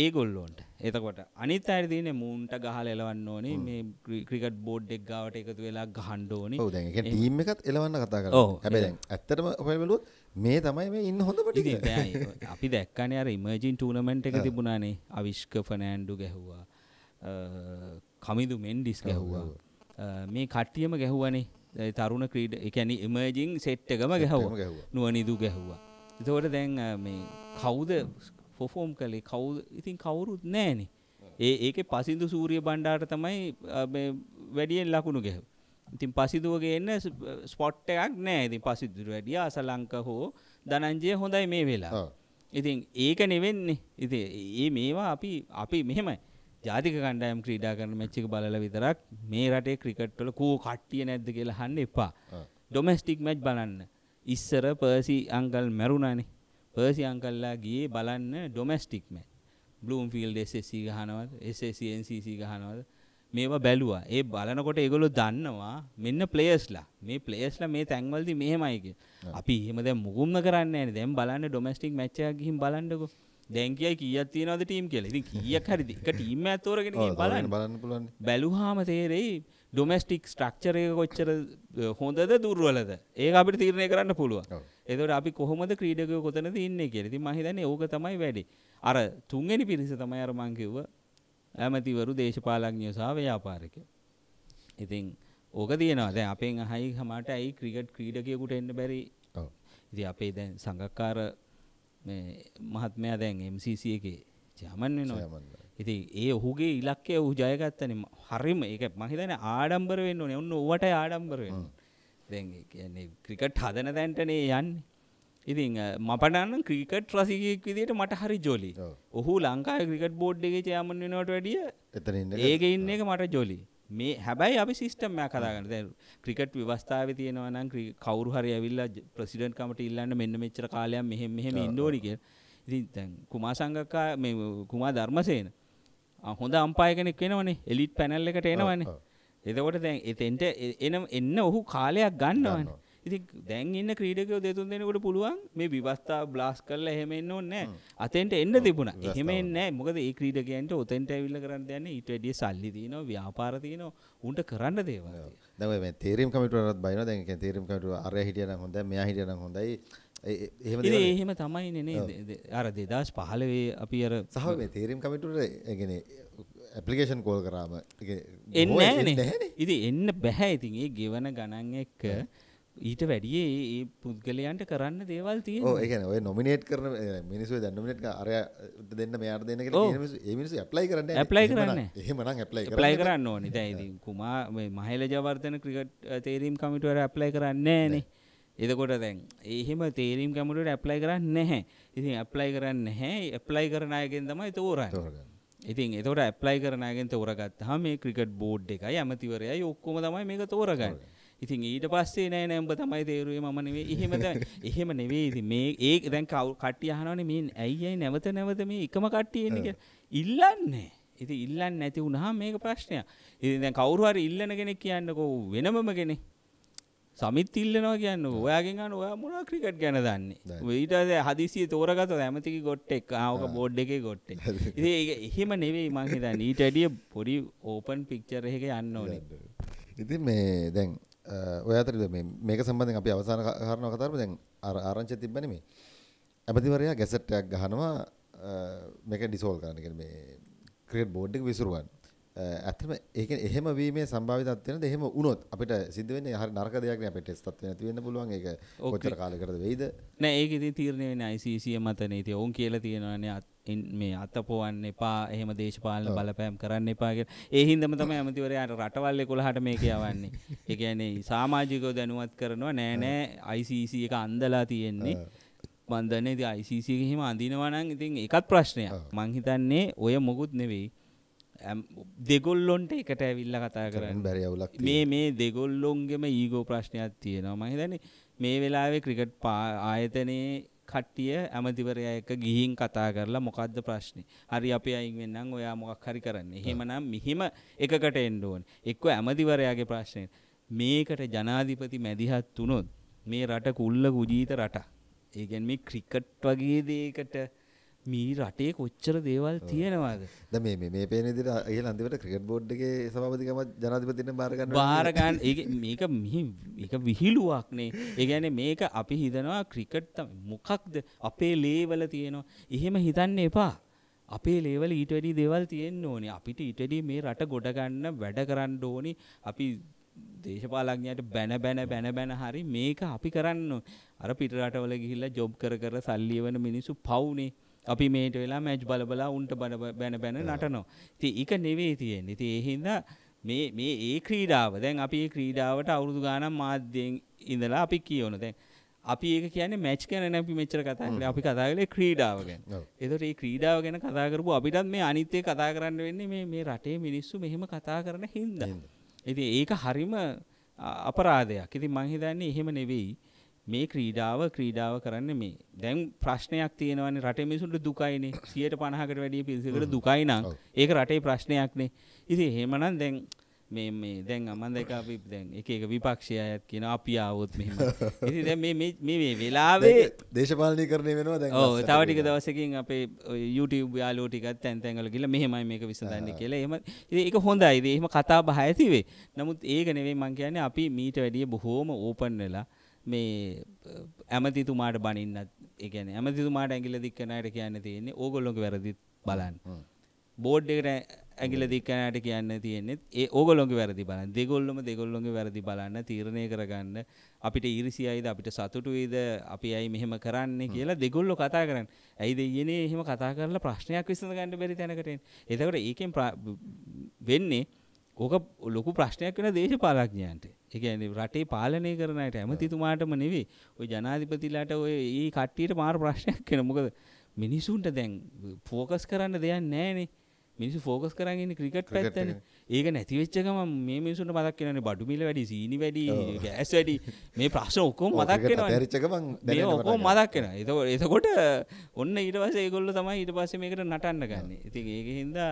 ඒගොල්ලොන්ට එතකොට අනිත් අයට තියන මූන්ට ගහල එලවන්න ඕනේ මේ ක්‍රිකට් බෝඩ් එක් ගාවට එකතු වෙලා ගහන්ඩෝනි ටීම එකත් එලවන්න කතා කර හැබැ ඇත්තටම ඔහවලුත් මේ තමයි මේ ඉන්න හොඳට අපි දැක්කන අර ඉමර්ජින් ටූනමෙන්ට් එක තිබුණානේ අවිශ්ක ෆනෑන්ඩු ගැහ්වා කමිදු මෙන්ඩිස් ගැහ්වා මේ කට්ටියම ගැහුවනේ තරුණ ක්‍රීඩ එකැනි ඉමර්ජිං සෙට් එකම ගැහව නුවනිදු ගැහ්වා එතවට දැන් මේ කවුද ෆොෆෝම් කළේ කවුද ඉතින් කවුරුත් නෑනේ. ඒ ඒකේ පසිදු සූරිය බණ්ඩාට තමයි වැඩියෙන් ලකුණු ගැහුවේ. ඉතින් පසිදුවගේ එන්න ස්පොට් එකක් නෑ. ඉතින් පසිදුර වැඩිය අසලංක හෝ ධනංජය හොඳයි මේ වෙලාව. ඉතින් ඒක නෙවෙන්නේ. ඉතින් මේ මේවා අපි අපි මෙහෙමයි. ජාතික කණ්ඩායම් ක්‍රීඩා කරන මැච් එක බලලා විතරක් මේ රටේ ක්‍රිකට් වල කෝ කට්ටිය නැද්ද කියලා අහන්න එපා. ඩොමෙස්ටික් මැච් බලන්න. ඉස්සර පර්සි අංකල් මැරුණානේ. පර්සි අංකල්ලා ගියේ බලන්න ඩොමැස්ටික් මැච්. බ්ලූම්ෆීල්ඩ් SSC ගහනවද? SSC NCC ගහනවද? මේවා බැලුවා. ඒ බලනකොට ඒගොල්ලෝ දන්නවා මෙන්න ප්ලේයර්ස්ලා. මේ ප්ලේයර්ස්ලා මේ තැන්වලදී මෙහෙමයි කියලා. අපි එහෙම දැන් මුකුම්ම කරන්නේ නැහැ. දැන් බලන්න ඩොමැස්ටික් මැච් එකක් ගිහින් බලන්නකෝ. දැන් කියයි කීයක් තියෙනවද ටීම් කියලා. ඉතින් කීයක් හරිද? එක ටීම් එකක් තෝරගෙන ගිහින් බලන්න. බලන්න පුළුවන්. බැලුවාම තේරෙයි ඩොමස්ටික් ස්ට්‍රක්චරය කොච්චර හොඳද දුර්වලද ඒ අපිට තීරණය කරන්න පුළුව එදට අපි කොහොමද ක්‍රීඩක කොතන ඉන්න කෙරෙති මහිතන ඕක තමයි වැඩි අර තුන්ගනි පිරිස තමයි අර මංකිව්ව ඇමතිවරු දේශපාලඥය සහ ව්‍යාපාරක ඉතින් ඕක තියනවා දැ අපෙන් අහයි හමට ඇයි ක්‍රිකට් ක්‍රීඩකයකුට එන්න බැරි ඉති අපේ දැන් සඟක්කාර මහත්මයා දැන් MCC එක ජාමන් වෙනවා ඉති ඒ ඔහුගේ ඉලක්කය ඔහු ජයගත්තන හරිම ඒක මහිතන ආඩම්බර වෙන්න ඕනේ ඔන්න ඔවට ආඩම්බරෙන් දැන් කියන්නේ ක්‍රිකට් හදන තැන්ටනේ යන්න ඉතින් මපටන්න ක්‍රිකට් රසිකයෙක් විදියට මට හරි ජොලි ඔහු ලංකා ක්‍රිකට් බෝඩ් එකේ චයමන් වෙනවට වැඩිය එතන ඒක ඉන්න එක මට ජොලි මේ හැබැයි අපි සිිස්ටම්ම කදාගන්න දැ ක්‍රිකට් ව්‍යවස්ථාව තියෙනවන කවරු හරි ඇවිල්ලා ප්‍රසිඩන්ට කමට ඉල්ලන්න මෙන්න මෙච්චර කාලයක් මෙහෙම මෙහෙම ඉන්දෝනික ඉතින් කුමා සංගකා කුමා ධර්මසේන හොඳ අම්පාය කෙනෙක් වෙනවනේ එලිට් පැනල් එකට එනවනේ එතකොට දැන් එතෙන්ට එන එන්න ඔහු කාලයක් ගන්නවනේ ඉති දැන් ඉන්න ක්‍රීඩකයෝ දෙතුන් දෙෙනකොට පුළුවන් මේ විවස්ථා බ්ලාස් කරල එහෙමෙන්න්න ඕන්නෑ අතෙන්ට එන්න තිබුණ එහෙමෙන්න මොකද ඒ ක්‍රීඩකයන්ට ඔතෙන්ට ඇවිල්ල කරන්න යන්න ඉටඩිය සල්ලිදින ව්‍යාපාරතියන උන්ට කරන්න දේව දම තේරම් කමටරත් බයින දැක තේරම්කට අර හිටියන හොඳ මෙයා හිටියන හොඳයි එහෙම තමයි නනේ අර දෙදස් පහලවේ අපි අර සහ තේරම් කමිටුට ගෙන ඇපලිකේෂන් කෝල් කරාම එන්න ඉති එන්න බැහැ ඉතින්ඒ ගෙවන ගණන් එක්ක ඊට වැඩිය ඒ පුද්ගලයන්ට කරන්න දේවල් තිය ඒකන ඔය නොමිනේට් කරන මිනිසු දන්නමනට අරය දෙන්න මෙයාට දෙන්න මිනිස ඇප්ලයි කරන්න ඇප්ලයි කරන්න එහෙමන ඇප්ලයි ලයි කරන්න ඕනි දැයි කුමා මහල ජවර්තන ක්‍රිකට් තේරීම් කමිටුවර ඇප්ලයි කරන්න නේ එදකොට දැන් එහෙම තේරීම් කමිටුවට ඇප්ලයි කරන්න නැහැ ඉතින් ඇප්ලයි කරන්න හැ ඇප්ලයි කරනයගෙන් තමයි තෝරන්න ඉතින් එතකොට ඇප්ලයි කරනයගෙන් තෝරගත් හම මේ ක්‍රිකට් බෝඩ් එකයි ඇමතිවරය ඔක්කොම තමයි මේක තෝරගන්න ඉතින් ඊට පස්සේ නෑ නෑ උඹ තමයි තේරුවේ මම නෙවෙයි. එහෙම දැන් එහෙම නෙවෙයි. ඉතින් මේ ඒ දැන් කට්ටිය අහනවනේ මේ ඇයි ඇයි නැවත නැවත මේ එකම කට්ටිය එන්නේ කියලා. ඉල්ලන්නේ. ඉතින් ඉල්ලන්නේ නැති වුණාම මේක ප්‍රශ්නයක්. ඉතින් දැන් කවුරු හරි ඉල්ලන කෙනෙක් කියන්නකෝ වෙනමම කෙනෙක්. සමිත් ඉල්ලනවා කියන්න ඔයාගෙන් අන්න ඔයා මොනා ක්‍රිකට් ගැන දන්නේ ඊටද හදිසිය තෝරගත ඇමතිකි ගොට් එක් ආවක බෝඩ් එකේ ගොට්ට එහෙම නෙවෙයි මංහිත නීටඩිය පොඩි ඕපන් පික්චර එක යන්න ඕනේ ඉති මේ දැන් ඔය අතරේ මේ මේක සම්බන්ධයෙන් අපි අවසාන කාරණාව කතා කරමු දැන් අර ආරංචිය තිබ්බනේ මේ ඇමතිවරයා ගැසට් එකක් ගහනවා මේක ඩිසෝල් කරන්න කියන්නේ මේ ක්‍රිකට් බෝඩ් එක විසිරුවන්න ඇත්තම ඒ කියන්නේ එහෙම වීමේ සම්භාවිතත් වෙනද එහෙම වුණොත් අපිට සිද්ධ වෙන්නේ හරි නරක දෙයක් නේ අපේ ටෙස්ට් තත්ත්වය නැති වෙන්න පුළුවන් ඒක කොච්චර කාලයකටද වෙයිද නෑ ඒක ඉතින් තීරණය වෙන්නේ ICC මතනේ ඉතින් ඕන් කියලා තියෙනවානේ මේ අතපොවන්න එපා එහෙම දේශපාලන බලපෑම් කරන්න එපා කියලා ඒ හින්දාම තමයි අමතිවරයාට රටවල් 11ට මේක යවන්නේ ඒ කියන්නේ සමාජිකව දැනුවත් කරනවා නෑ නෑ ICC එක අන්දලා තියෙන්නේ මන් දන්නේ ඉතින් ICC එක හිම අඳිනවා නම් ඉතින් ඒකත් ප්‍රශ්නයක් මං හිතන්නේ ඔය මොකුත් නෙවෙයි දෙගොල්ලොන්ට එකට ඇවිල්ල කතා කරන්න බැරිවුලක් මේ මේ දෙගොල්ලොන්ගෙම ඊගෝ ප්‍රශ්නයක් තියෙනවා මහිතන මේ වෙලාවේ ක්‍රිකට් පා ආයතනයේ කට්ටිය ඇමතිවරය එක ගිහින් කතා කරලා මොකක්ද ප්‍රශ්නේ හරි අපි අයින් වෙන්නම් ඔයා මොකක් හරි කරන්න එහෙමනම් මෙහිම එකකට එන්න ඕන එක්ක ඇමතිවරයාගේ ප්‍රශ්නය මේකට ජනාධිපති මැදිහත් වුණොත් මේ රට කුල්ල කුජීත රට ඒගැන් මේ ක්‍රිකට් වගේ දේකට මේ රටේ කොච්චර දේවල් තියෙනවාද ද මේ මේ පේනෙදිට ඒ අන්තිමට ක්‍රිකට් බෝඩ්ගේ සභාපතිකම ජනාධිපතින බාරගන්න බාරගන්න මේක එක විහිළුවක්නේ ඒගැන මේක අපි හිතනවා ක්‍රිකට් මොකක්ද අපේ ලේවල තියෙනවා එහෙම හිතන්න එපා අපේ ලේවල ඊට වැඩි දේවල් තියෙන්න්න ඕනේ අපිට ඉටඩි මේ රට ගොඩගන්න වැඩ කරන්න ඕනි අපි දේශපාලඥයට බැන බැන බැන බැන හරි මේක අපි කරන්න අර පිටරටවල ගිහිල්ලා ජොබ් කර කර සල්ලිය වන මිනිසු පවුනේ අපි මේට වෙලා මැච් බලබලා උන්ට බන බැන බැන නටනවා. ති එක නෙවේ තියෙන් ඉති එහින්ද මේ මේ ඒ ක්‍රීඩාව දැන් අපි ක්‍රීඩාවට අවුරුදු ගානම් මාධ්‍යයෙන් ඉඳලා අපි කියවන දැන් අපි ඒක කියන්නේ මැච් ගැන නැපි මෙච්චර කතා කරලා අපි කතා කරලා ක්‍රීඩාව ගැන. ඒතකොට මේ ක්‍රීඩාව ගැන කතා කරපු අපිටත් මේ අනිත් ඒ කතා කරන්න වෙන්නේ මේ මේ රටේ මිනිස්සු මෙහෙම කතා කරන හින්දා. ඉතින් ඒක හරීම අපරාධයක්. ඉතින් මං හිතන්නේ එහෙම නෙවෙයි. මේ ක්‍රීඩාව ක්‍රීඩාව කරන්න මේ දැන් ප්‍රශ්නයක් තියෙනවන රට මිසුන්ට දුකයිනේ සියට පණහකට වැඩිය පිරිසිකට දුකයි නම් ඒක රටේ ප්‍රශ්නයක්නේ ඉති හෙමනම් දැන් මේ මේ දැන් අමන් දෙක අපි දැන් එක එක විපක්ෂය අයත් කියන අපි ආවොත් මෙහෙම. ඉතින් දැන් මේ මේ වෙලාවේ දේශපාලනීකරණය වෙනවා දැන්. ඔව් තව ටික දවසකින් අපේ YouTube යාළුවෝ ටිකත් තැන් තැන් වල ගිහලා මෙහෙමයි මේක විසඳන්නේ කියලා. එහෙම ඉතින් ඒක හොඳයි. ඉතින් එහෙම කතා බහ ඇති වෙයි. නමුත් ඒක නෙවෙයි මම කියන්නේ අපි මීට වැඩිය බොහෝම ඕපන් වෙලා මේ ඇමතිතුමාට බනින්නත් එකන ඇමතිතුමාට ඇගිල දික්කනට කියන්න තියෙන්නේ ඕගොල්ලොක වැරදිත් බලන්න බෝඩ් එකට ඇගිල දික්කනට කියන්න තියෙන්නේ ඒ ඕගොලොක වැරදි බලන්න දෙගොල්ලොම දෙගොල්ලොක වැරදි බලන්න තීරණය කරගන්න අපිට ඉරිසියයිද අපිට සතුටුයිද අපි ඇයි මෙහෙම කරන්නේ කියලා දෙගොල්ලො කතා කරන්න ඇයිද ඉයනේ එහෙම කතා කරලා ප්‍රශ්නයක් විසඳ ගන්න බැරි තැනකටෙන් එතකට ඒකෙන් වෙන්නේ ඕක ලොකු ප්‍රශ්නයක් වෙන දේශපාලඥයන්ට එකන රටේ පාලනය කරනයට ඇමතිතුමාටම නෙවේ ඔය ජනාධිපතිලාට ඔය ඒ කට්ටියට මාර ප්‍රශ්නයක් වෙන මොකද මිනිසුන්ට දැන් පෝකස් කරන්න දෙයක් නෑනේ මිනිස් ෆෝකස් කරන්න ක්‍රිකට් පැත්තන ඒක නැතිවෙච්චකම මේ මිනිසුට මතක් කියනන බඩුමිල වැඩි සීනි වැඩි ඇස් වැඩි මේ ප්‍රශ්න ඔක්කෝම මතක් රචකම ඔකෝ මදක් කෙන එතක එතකොට ඔන්න ඊට පස ඒගොල්ල තමයි ඊට පස්ස මේකට නටන්න ගන්න ඉතින් ඒක හින්දා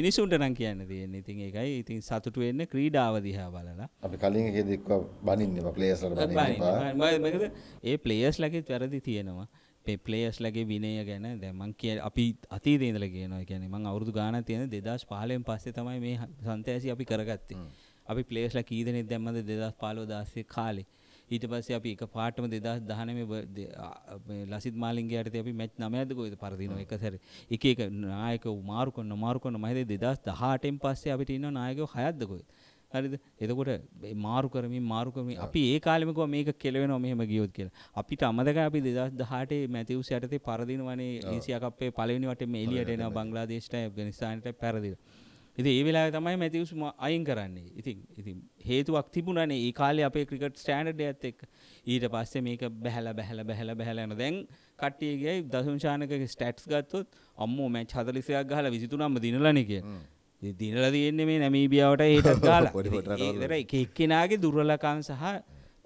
මිනිසුන්ට නම් කියන්න තියන්නේ ඉතින් ඒකයි ඉතින් සතුටු වෙන්න ක්‍රීඩාව දිහා බලලා අපි කලින් එක දෙක්ව බනින්න පලේස් ඒ පලේස් ලකෙත් වැරදි තියෙනවා අපේ පලේස් ලගේ විනය ගැන දැමන් කිය අපි අතීත ඉඳල කියනවා ගැන මං අවුරදු ගාන තියෙන දෙදස් පාලයෙන් පස්සේ තමයි මේ සන්තෑසි අපි කරගත්තේ අපි පලේස්ල කීදනෙ දැම්මද දෙදස් පාලෝ දස්සේ කාලේ ඊට පස්සේ අපි එක පාටම දෙදස් දහනම ලසිත් මාලින්ගේ අයට අපි මැච් නමයදකොයිද පරදින එක සැර එක එක නායක මාරුකොන්න මාරුකොන්න මහිද දෙදස් දහටෙන් පස්සේ අපිට ඉන්න නායකව හයද්දකොයි හරිද එතකොට මාරු කරමින් මාරු කරමින් අපි ඒ කාලෙම කිව්වා මේක කෙලවෙනවා මෙහෙම ගියොත් කියලා අපිට අමතකයි අපි 2018 මැතිව්ස් යටතේ පරදිනවනේ ඒසියා කප්පේ පළවෙනි වටේම එළියට එනවා බංග්ලාදේශයටයි ඇෆ්ගනිස්තානයටයි පරදිලා ඉතින් ඒ වෙලාවේ තමයි මැතිව්ස් අයින් කරන්නේ. ඉතින් ඉතින් හේතුවක් තිබුණානේ ඒ කාලේ අපේ ක්‍රිකට් ස්ටෑන්ඩඩ් එකත් එක්ක. ඊට පස්සේ මේක බහැලා බහැලා බහැලා බහැලා යන දැන් කට්ටිය ගියයි දසුන් ශානකගේ ස්ටැට්ස් ගත්තොත් අම්මෝ මැච් 40ක් ගහලා 23ක්ම දිනලානේ කියලා. දිනල තියෙන්නේ මේ නැමීබියාවට ඒටත් ගාලා එක එක්කෙනගේ දුර්වලකම් සහ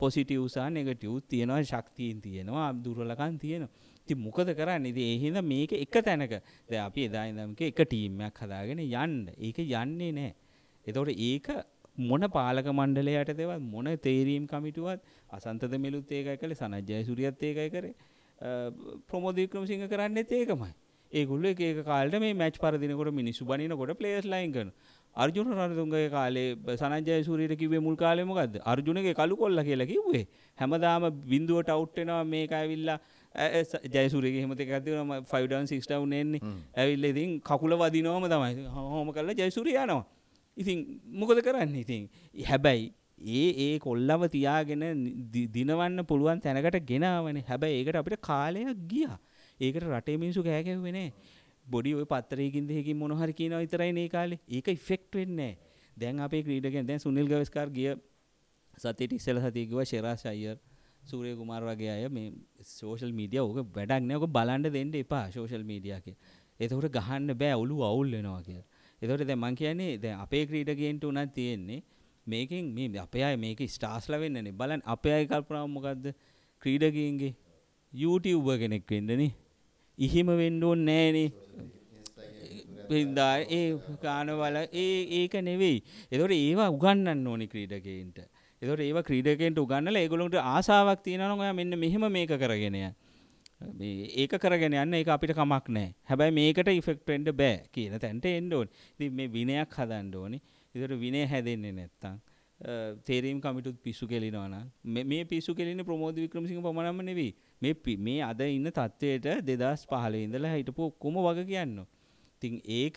පොසිටිවසා නෙගටියව් තියෙනවා ශක්තියෙන් තියෙනවා දුර්වලකන් තියෙනවා ති මොකද කරන්න ඉති එහිද මේක එක තැනක ද අපි එදායිදමක එක ටීම්මයක් හදාගෙන යන්න ඒක යන්නේ නෑ එතවට ඒක මොන පාලක මණ්ඩලයට දෙවත් මොන තේරීම් කමිටුවත් අසන්තද මිලුත් ඒකයි කළ සනජ්‍යය සුරියත් ඒකයි කරේ ප්‍රමෝධීක්‍රම සිංහ කරන්න ඒකමයි ඒගුල්ල එක කාලට මේ මැච් පරදිනකොට මිනිස්සු බනිනකොට ප්ලේස් ලයින්කන අර්ජුන රණතුන්ගේ කාලේ සනජය සූරීට කිවේ මුල් කාලෙමකක්ද අර්ජුනගේ කලු කොල්ල කියලා කිව්වේ හැමදාම බින්දුවට අවට්ටෙනවා මේක ඇවිල්ලා ජයසුරගේ හෙමත ඇතිවම ෆයිඩන් සිික්ටව් එන්නේ ඇවිල්ල ඉතින් කකුල වදිනෝම තමයි හෝම කරලා ජයසුරයානවා ඉතින් මොකද කරන්න ඉතින් හැබැයි ඒ ඒ කොල්ලව තියාගෙන දිනවන්න පුළුවන් තැනකට ගෙනාවන හැබැයි ඒකට අපිට කාලයක් ගියා ඒකට රටේ මිනිසු කෑ ගැහුවේ නෑ. බොඩි ওই පත්තරයකින් දෙකකින් මොන හරි කියනවා විතරයි මේ කාලේ. ඒක ඉෆෙක්ට් වෙන්නේ නෑ. දැන් අපේ ක්‍රීඩකයන් දැන් සුනිල් ගවස්කාර් ගිය සතියට ඉස්සෙල්ලා සතිය ගිහුවා ශෙරාස් අයියර් සූරය කුමාර වගේ අය මේ සෝෂල් මීඩියා ඕක වැඩක් නෑ. ඕක බලන්න දෙන්න එපා සෝෂල් මීඩියා කියලා. එතකොට ගහන්න බෑ ඔළුව අවුල් වෙනවා කියලා. එතකොට දැන් මං කියන්නේ දැන් අපේ ක්‍රීඩකයන්ට උනත් තියෙන්නේ මේකින් මේ අපේ අය මේක ස්ටාස්ල වෙන්නනේ බලන් අපේ අය කල්පනාව මොකද්ද ක්‍රීඩකයන්ගේ YouTuber කෙනෙක් වෙන්නනේ. ඉහිම වෙන්න ඕනේ නෑනේ. බින්දා ඒ ගානවල ඒ ඒක නෙවෙයි. ඒතකොට ඒවා උගන්වන්න ඕනේ ක්‍රීඩකයන්ට. ඒතකොට ඒවා ක්‍රීඩකයන්ට උගන්වලා ඒගොල්ලන්ට ආසාවක් තියෙනවා නම් ඔයා මෙන්න මෙහෙම මේක කරගෙන යන්න. ඒක කරගෙන යන්න ඒක අපිට කමක් නෑ. හැබැයි මේකට ඉෆෙක්ට් වෙන්න බෑ කියන තැනට එන්න ඕනේ. ඉතින් මේ විනයක් හදන්න ඕනේ. ඒතකොට විනය හැදෙන්නේ නැත්තම් තේරීම් කමිටුත් පිස්සු කෙලිනවන මේ පිස්සු කෙලින ප්‍රමෝධ වික්‍රමසිංහ පමණම නෙවී මේ මේ අද ඉන්න තත්ත්වයට දෙදස් පහල ඉඳලා හිටපු කොම වග කියන්න. තින් ඒක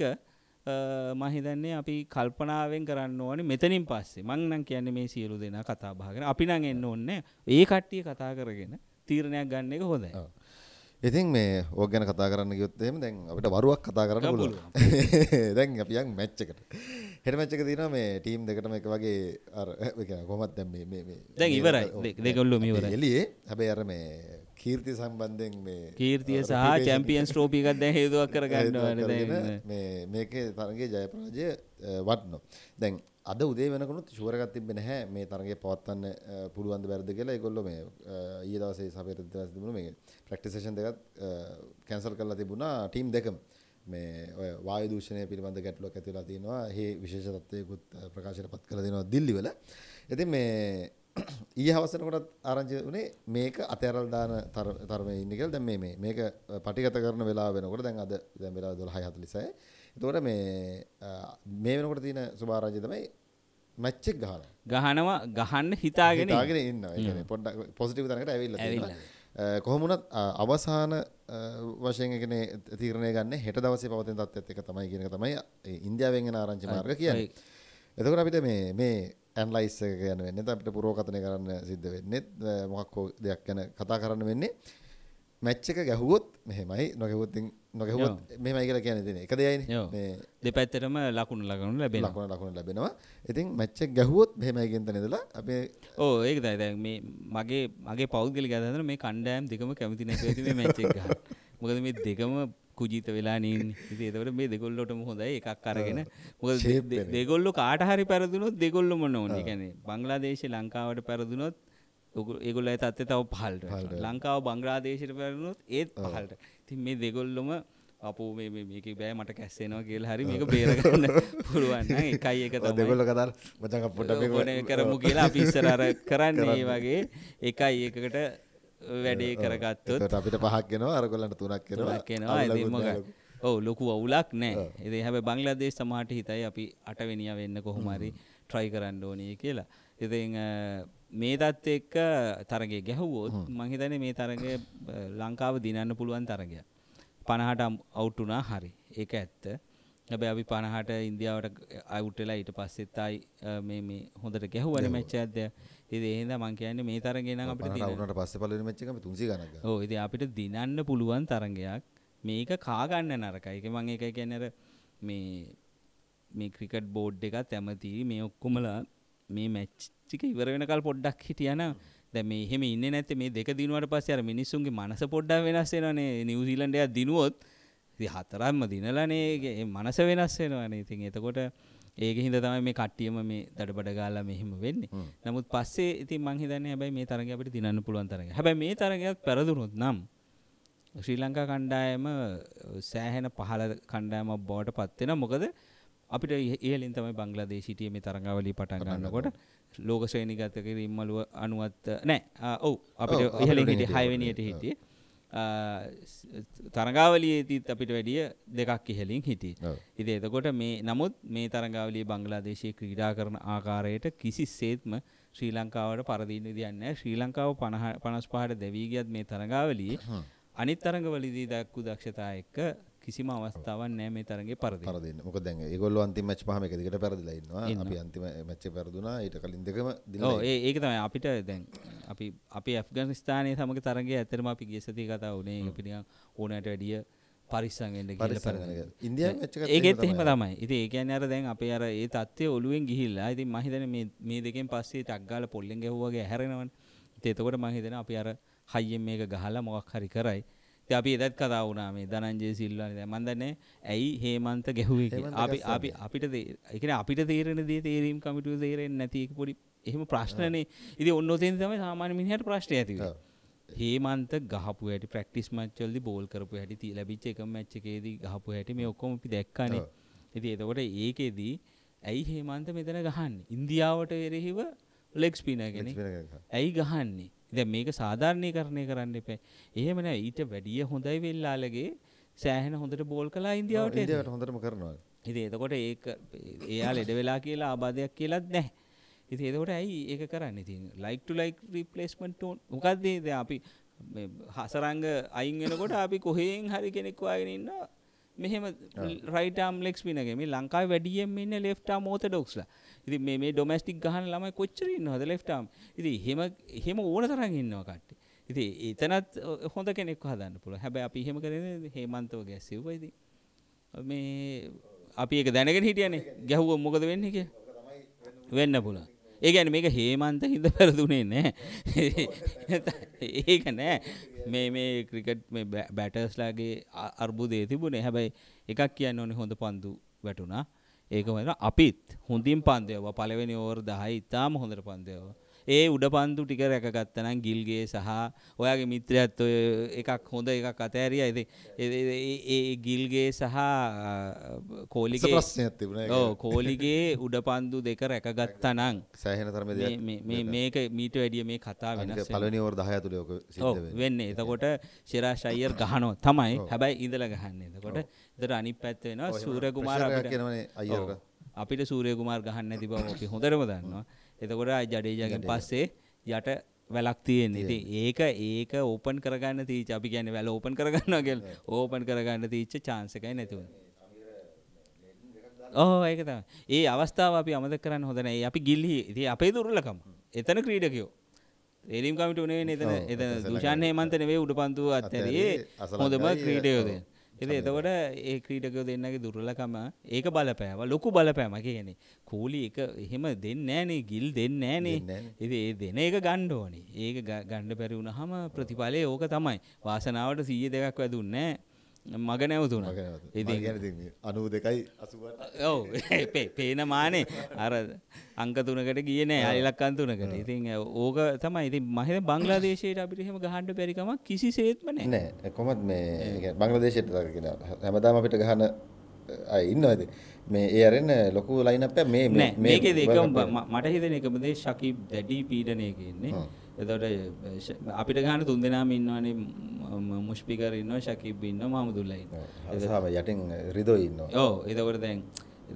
මහිදන්නේ අපි කල්පනාවෙන් කරන්න ඕන මෙතනින් පස්සේ මං නම් කියන්න මේ සියලු දෙෙන කතා භාගෙන අපි නං එන්න ඔන්න ඒ කට්ටිය කතා කරගෙන තීරණයක් ගන්න එක හොඳයි. ඉතින් මේ ඕක ගැන කතා කරන්න ගියොත් එහෙම දැන් අපිට වරුවක් කතා කරන්න පුළුවන්. දැන් අපියන් මැච් එකට. හෙට මැච් එක තියෙනවා මේ ටීම් දෙකටම එක වගේ අර කොහොමත් දැන් මේ මේ මේ දැන් ඉවරයි දෙකොල්ලෝම ඉවරයි එළියේ හැබැයි අර මේ කීර්තිය සම්බන්ධයෙන් මේ කීර්තිය සහ චැම්පියන්ස් ට්‍රෝපි එකක් දැන් හේතුවක් කරගන්න ඕනේ දැන් මේ මේකේ තරගයේ ජය පරාජය වටනවා දැන් අද උදේ වෙනකොට ෂුවර් එකක් තිබ්බේ නැහැ මේ තරගය පවත්වන්න පුළුවන් ද බැරිද කියලා ඒගොල්ලෝ මේ ඊයේ දවසේ සභාවට දවසේ තිබුණා මේ ප්‍රැක්ටිස් සෙෂන් දෙකක් කැන්සල් කරලා තිබුණා ටීම් දෙකම මේ ඔය වායු දූෂණය පිළිබඳ ගැටලුවක් ඇති වෙලා තියෙනවා. එහි විශේෂ තත්ත්වයකුත් ප්‍රකාශයටපත් කරලා දෙනවා දිල්ලිවල. ඉතින් මේ ඊයේ හවසට කොටත් ආරංචි වුණේ මේක අතහැරලා දාන තරමේ ඉන්නේ කියලා. දැන් මේ මේ මේක පටිගත කරන වෙලාව වෙනකොට දැන් අද දැන් වෙලාව 12:46. එතකොට මේ මේ වෙනකොට තියෙන සුභාරංචි තමයි මැච් එක ගහනවා. ගහනවා ගහන්න හිතාගෙන ඉන්නවා. ඒ කියන්නේ පොඩ්ඩක් පොසිටිව් තැනකට ඇවිල්ලා තියෙනවා. කොහොමුණත් අවසාන වශයෙන් එකනේ තීරණය ගන්න හෙට දවසේ පවතින තත්ත්වයත් එක තමයි කියන එක තමයි ඉන්දියාවෙන් එන ආරංචි මාර්ග කියන්නේ. එතකොට අපිට මේ මේ ඇන්ලයිස් එක ගැන වෙන්නේ අපිට පුරෝකථනය කරන්න සිද්ධ වෙන්නේ මොකක් හෝ දෙයක් ගැන කතා කරන්න වෙන්නේ. මැච් එක ගැහුවොත් මෙහෙමයි නොගැහුවොත් නොකහුවත් මෙමයි කියලා කියන දෙන එක දෙයයි දෙපැත්තටම ලකුණු ලගනු ලැබෙන ලකුණ ලකුණ ලැබෙනවා ඉතින් මැච්චක් ගැහුවොත් මෙහෙමයි ගෙන්ත නේදලා අපේ ඕ ඒක තමයි දැන් මේ මගේ මගේ පෞද්ගලික අදහන මේ කණ්ඩායම් දෙකම කැමති නැතුව ඇති මේ මැච් එක ගන්න මොකද මේ දෙකම කුජීත වෙලා නින්නේ ඉතින් ඒතකොට මේ දෙගොල්ලොටම හොඳයි එකක් අරගෙන මොකද දෙගොල්ලෝ කාට හරි පෙරදුනොත් දෙගොල්ලොම නෝනේ ඒ කියන්නේ බංග්ලාදේශේ ලංකාවට පෙරදුනොත් ඒගොල්ලෝ ඒ තත්ත්වය තව පහළට ලංකාව බංග්ලාදේශයට පෙරදුනොත් ඒත් පහළට තින් මේ දෙගොල්ලොම අපෝ මේක බෑ මට කැස්සේනවා කියලා හරි මේක බේරගන්න පුළුවන් එකයි එක දෙගොල්ල කතර මචක පොට කරමු කියලා පිස්සරර කරන්නේ වගේ එකයි එකකට වැඩේ කරගත්තොත් අපිට පහක්ගෙනවා අරගොල්ලන්ට තුනක් කෙනවා කෙනවා ඔව ලොකු අවුලක් නෑ එදේ හැබ බංලදේ සමහට හිතයි අපි අටවෙනිය වෙන්න කොහොමරි ට්‍රයි කරන්න ඕනය කියලා එති මේ තත් එක්ක තරගේ ගැහුවෝත් මහිතන මේ තරග ලංකාව දිනන්න පුළුවන් තරගය පණහට අවුට්ටුනා හරි ඒක ඇත්ත හැබැ අපි පණහට ඉන්දියාවට අයුට්ටලා ඊට පස්සෙත්තයි මේ හොඳට ගැහුවන මච්චාද ඒහෙද මංකයන්න මේ තරගෙන අපට ට පස්ස පල මච්චක තුන්සි ගන ඉති අපිට දිනන්න පුළුවන් තරගයක් මේක කාගන්න නරකයි එක මං එක කියන්නර මේ මේ ක්‍රිකට් බෝඩ් එකත් ඇමති මේ ඔක්කොමලා මේ මැච් චික ඉවර වෙනකල් පොඩ්ඩක් හිටියන දැම එහෙම ඉන්න නැත මේ දෙක දිනුවට පස්ස අර මිනිස්සුන්ගේ මනස පොඩ්ඩක් වෙනස්සෙනනේ නිවසිීලන්ඩය දිනුවොත් හතරම්ම දිනලනේගේ මනස වෙනස්සෙනවනේ ඉතින් එතකොට ඒක හිද තමයි මේ කට්ටියම මේ දඩබඩ ගාලා මෙහෙම වෙන්නේ නමුත් පස්සේ ඉති මංහිතන්න හැබයි මේ තරග අපට දිනන්න පුළුවන් තරග හැබයි මේ තරගයක් පැරදුනුත් නම් ශ්‍රී ලංකා කණ්ඩායම සෑහෙන පහල කණ්ඩායම බෝට පත්වෙන මොකද අපිට ඒලින් තමයි බංගලාදේ සිටිය මේ තරඟවලි පටන් ගන්නකොට ලෝක ශ්‍රේණිගත කිරීමලුව අනුවත් නෑ ඔව් අපිට ඉහලින් හිට හයවනියට හිටිය තරගාවලියේදීත් අපිට වැඩිය දෙකක් ඉහලින් හිටිය. ඉති එතකොට මේ නමුත් මේ තරගාවලිය බංගලාදේශය ක්‍රීඩා කරන ආකාරයට කිසි සේත්ම ශ්‍රී ලංකාවට පරදිීන්න දයන්න ශ්‍රී ලංකාව පනස් පහට දැවීගත් මේ තරගාවලිය අනිත් තරඟවලදී දක්කු දක්ෂතා එක්ක කිසිම අවස්ථාවක් නෑ මේ තරගේ පරදි පරදින්න මොක දැන් ඒගොල්ලෝ අන්තිම මැච් පහම එක දිගට පරදිලා ඉන්නවා අපි අන්තිම මැච් එකේ පරදුනා ඊට කලින් දෙකම දිනලා ඔව් ඒ ඒක තමයි අපිට දැන් අපි අපේ ඇෆ්ගනිස්තානයේ සමග තරගයේ ඇත්තටම අපි ගිය සතියේ කතා වුණේ ඒක පිටිකන් ඕනෑමට වැඩිය පරිස්සංෙන්ට ගල පර ඉදිය ඒගෙත් එහෙම තමයි ඉති ඒකන අර දැන් අපේ අර ඒ තත්වය ඔලුවෙන් ගිහිල්ලා ඇති මහිතන මේ දෙකෙන් පස්සේ ටක්ගාල පොල්ලෙන් ගැහුවගේ හැරෙනවන් තේතකොට මහිතන අපි අර හයියෙන් මේක ගහලා මොක් හරි කරයි අපි එදත් කතා වුණා මේ දනංජය සිල්වානි දැන් මම දන්නේ ඇයි හේමන්ත ගැහුවේ කියලා. අපි අපි අපිට ඒ කියන්නේ අපිට තේරෙන දේ තේරීම් කමිටුවේ තේරෙන්නේ නැති එක පොඩි එහෙම ප්‍රශ්නනේ. ඉතින් ඔන්න ඔතෙන් තමයි සාමාන්‍ය මිනිහට ප්‍රශ්නේ ඇති වෙන්නේ. හේමන්ත ගහපු හැටි ප්‍රැක්ටිස් මැච් වලදී බෝල් කරපු හැටි ලැබිච්ච එකම මැච් එකේදී ගහපු හැටි මේ ඔක්කොම අපි දැක්කානේ. ඉතින් එතකොට ඒකෙදී ඇයි හේමන්ත මෙතන ගහන්නේ? ඉන්දියාවට එරෙහිව ලෙග් ස්පිනර් කෙනෙක්. ඇයි ගහන්නේ? දැන් මේක සාධාරණීකරණය කරන්න එපා. එහෙම නෑ ඊට වැඩිය හොඳයි වෙල්ලාලගේ සෑහෙන හොඳට බෝල් කළා ඉන්දියාවට. ඉන්දියාවට හොඳටම කරනවා. ඉතින් එතකොට ඒක එයා ලෙඩ වෙලා කියලා ආබාධයක් කියලාත් නැහැ. ඉතින් එතකොට ඇයි ඒක කරන්නේ? ඉතින් like to like replacement ඕන. මොකද්ද දැන් අපි හසරංග අයින් වෙනකොට අපි කොහෙන් හරි කෙනෙක් හොයාගෙන ඉන්නවා මෙහෙම රයිටම් ලෙක්ස් පිනගේ මේ ලංකාව වැඩියෙන් ඉන්න ලෙෆ්ටා මෝත ඩොක්ස්ලා ඉති මේ ඩොමස්ටික් ගහන ළමයි කොච්චරින් හොද ලෙෆ්ටම් ඉති හෙම හෙම ඕන තරන් ඉන්නවා කට්ටි ඉති එතනත් හොඳ කෙනෙක් හදන්න පුළ හැබැ අපි හෙම කරන හේමන්තව ගැස්සවයිද මේ අපි එක දැනගෙන හිටියනේ ගැහුව මොකද වෙන්න එක වෙන්න පුළ ඒගැන මේක හේමන්ත හිද පැරදුනේ නෑ ඒක නෑ මේ මේ ක්‍රිකට් මේ බැටර්ස්ලාගේ අර්බුදේ තිබුණේ හැබැයි එකක් කියන්න ඕනේ හොඳ පන්දු වැටුණා ඒක වෙන අපිත් හොඳින් පන්දයව පළවෙනි ඕවර් 10 ඉතාම හොඳට පන්දයව ඒ උඩ පන්දු ටික රැකගත්තනම් ගිල්ගේ සහ ඔයාගේ මිත්‍රයත් ඔය එකක් හොඳ එකක් අතෑරියා ඉතින් ඒ ගිල්ගේ සහ කෝලිගේ ප්‍රශ්නයක් තිබුණා ඔව් කෝලිගේ උඩ පන්දු දෙක රැකගත්තනම් සෑහෙන තරමේ දෙයක් මේ මේක මීට වැඩිය මේ කතා වෙනස් පළවෙනි ඕවර් 10 ඇතුලේ ඔක සිද්ධ වෙන්නේ වෙන්නේ එතකොට සිරාජ් අයියර් ගහනවා තමයි හැබැයි ඉඳලා ගහන්නේ එතකොට එතකොට අනිත් පැත්ත වෙනවා සූර්ය කුමාර අපිට අපිට සූරය කුමාර් ගහන්න ඇති බව අපි හොඳටම දන්නවා එතකොට ජඩේජගෙන් පස්සේ යට වැලක් තියෙන් ඉති ඒක ඒක ඕපන් කරගන්න තීච අපි ගැන වැල ඕපන් කරගන්නගල් ඕපන් කරගන්න තීච්ච චාන්සකයි නැතිවුණ ඕ ඒකත ඒ අවස්ථාව අපි අමත කරන්න හොඳන අපි ගිල්ලි ඉති අපේ දුරලකම එතන ක්‍රීඩකයෝ එරම් කමිට උනේ එතන එත දුෂාන්ය මන්තනවේ උඩ පන්තුව අත්තරයේ හොඳම ක්‍රීඩයෝදේ එ එතකොට ඒ ක්‍රීඩකව දෙන්නගේ දුර්ලකම ඒක බලපෑම ලොකු බලපෑම කියන්නේ කූලි එක එහෙම දෙන්නෑනේ ගිල් දෙන්නෑනේ ඉති ඒ දෙන එක ගණ්ඩ ඕනේ ඒක ගණ්ඩ පැරි වුණ හම ප්‍රතිඵලය ඕක තමයි වාසනාවට සීය දෙකක් වැදුන්නෑ මග නැවතුන අනුව දෙකයි ඔව පේන මානේ අර අංකතුනකට ගියන අයලක්කන්තුනකට ඉතින් ඕක තමයි ඉතින් මහිත බංගලාදේශයට අපිටහෙම ගහන්ඩ පැරිකමක් කිසි සේත්මන නෑ කොමත් මේ බංගලදේශයට දකිෙන හැමදාම අපිට ගහන ඉන්න ඇද මේ ඒ අරන්න ලොකු ලයිනප මේ මේක දෙක මට හිතන එකමදේ ශකි දැඩී පීඩනය කියන්නේ එතකොට අපිට ගන්න තුන් දෙනාම ඉන්නවනේ මුෂ්පිකර් ඉන්නවා ශකීබ් ඉන්නවා මහමුදුල්ලා ඉන්නවා සාම යටින් රිදෝ ඉන්නවා ඔව් එතකොට දැන්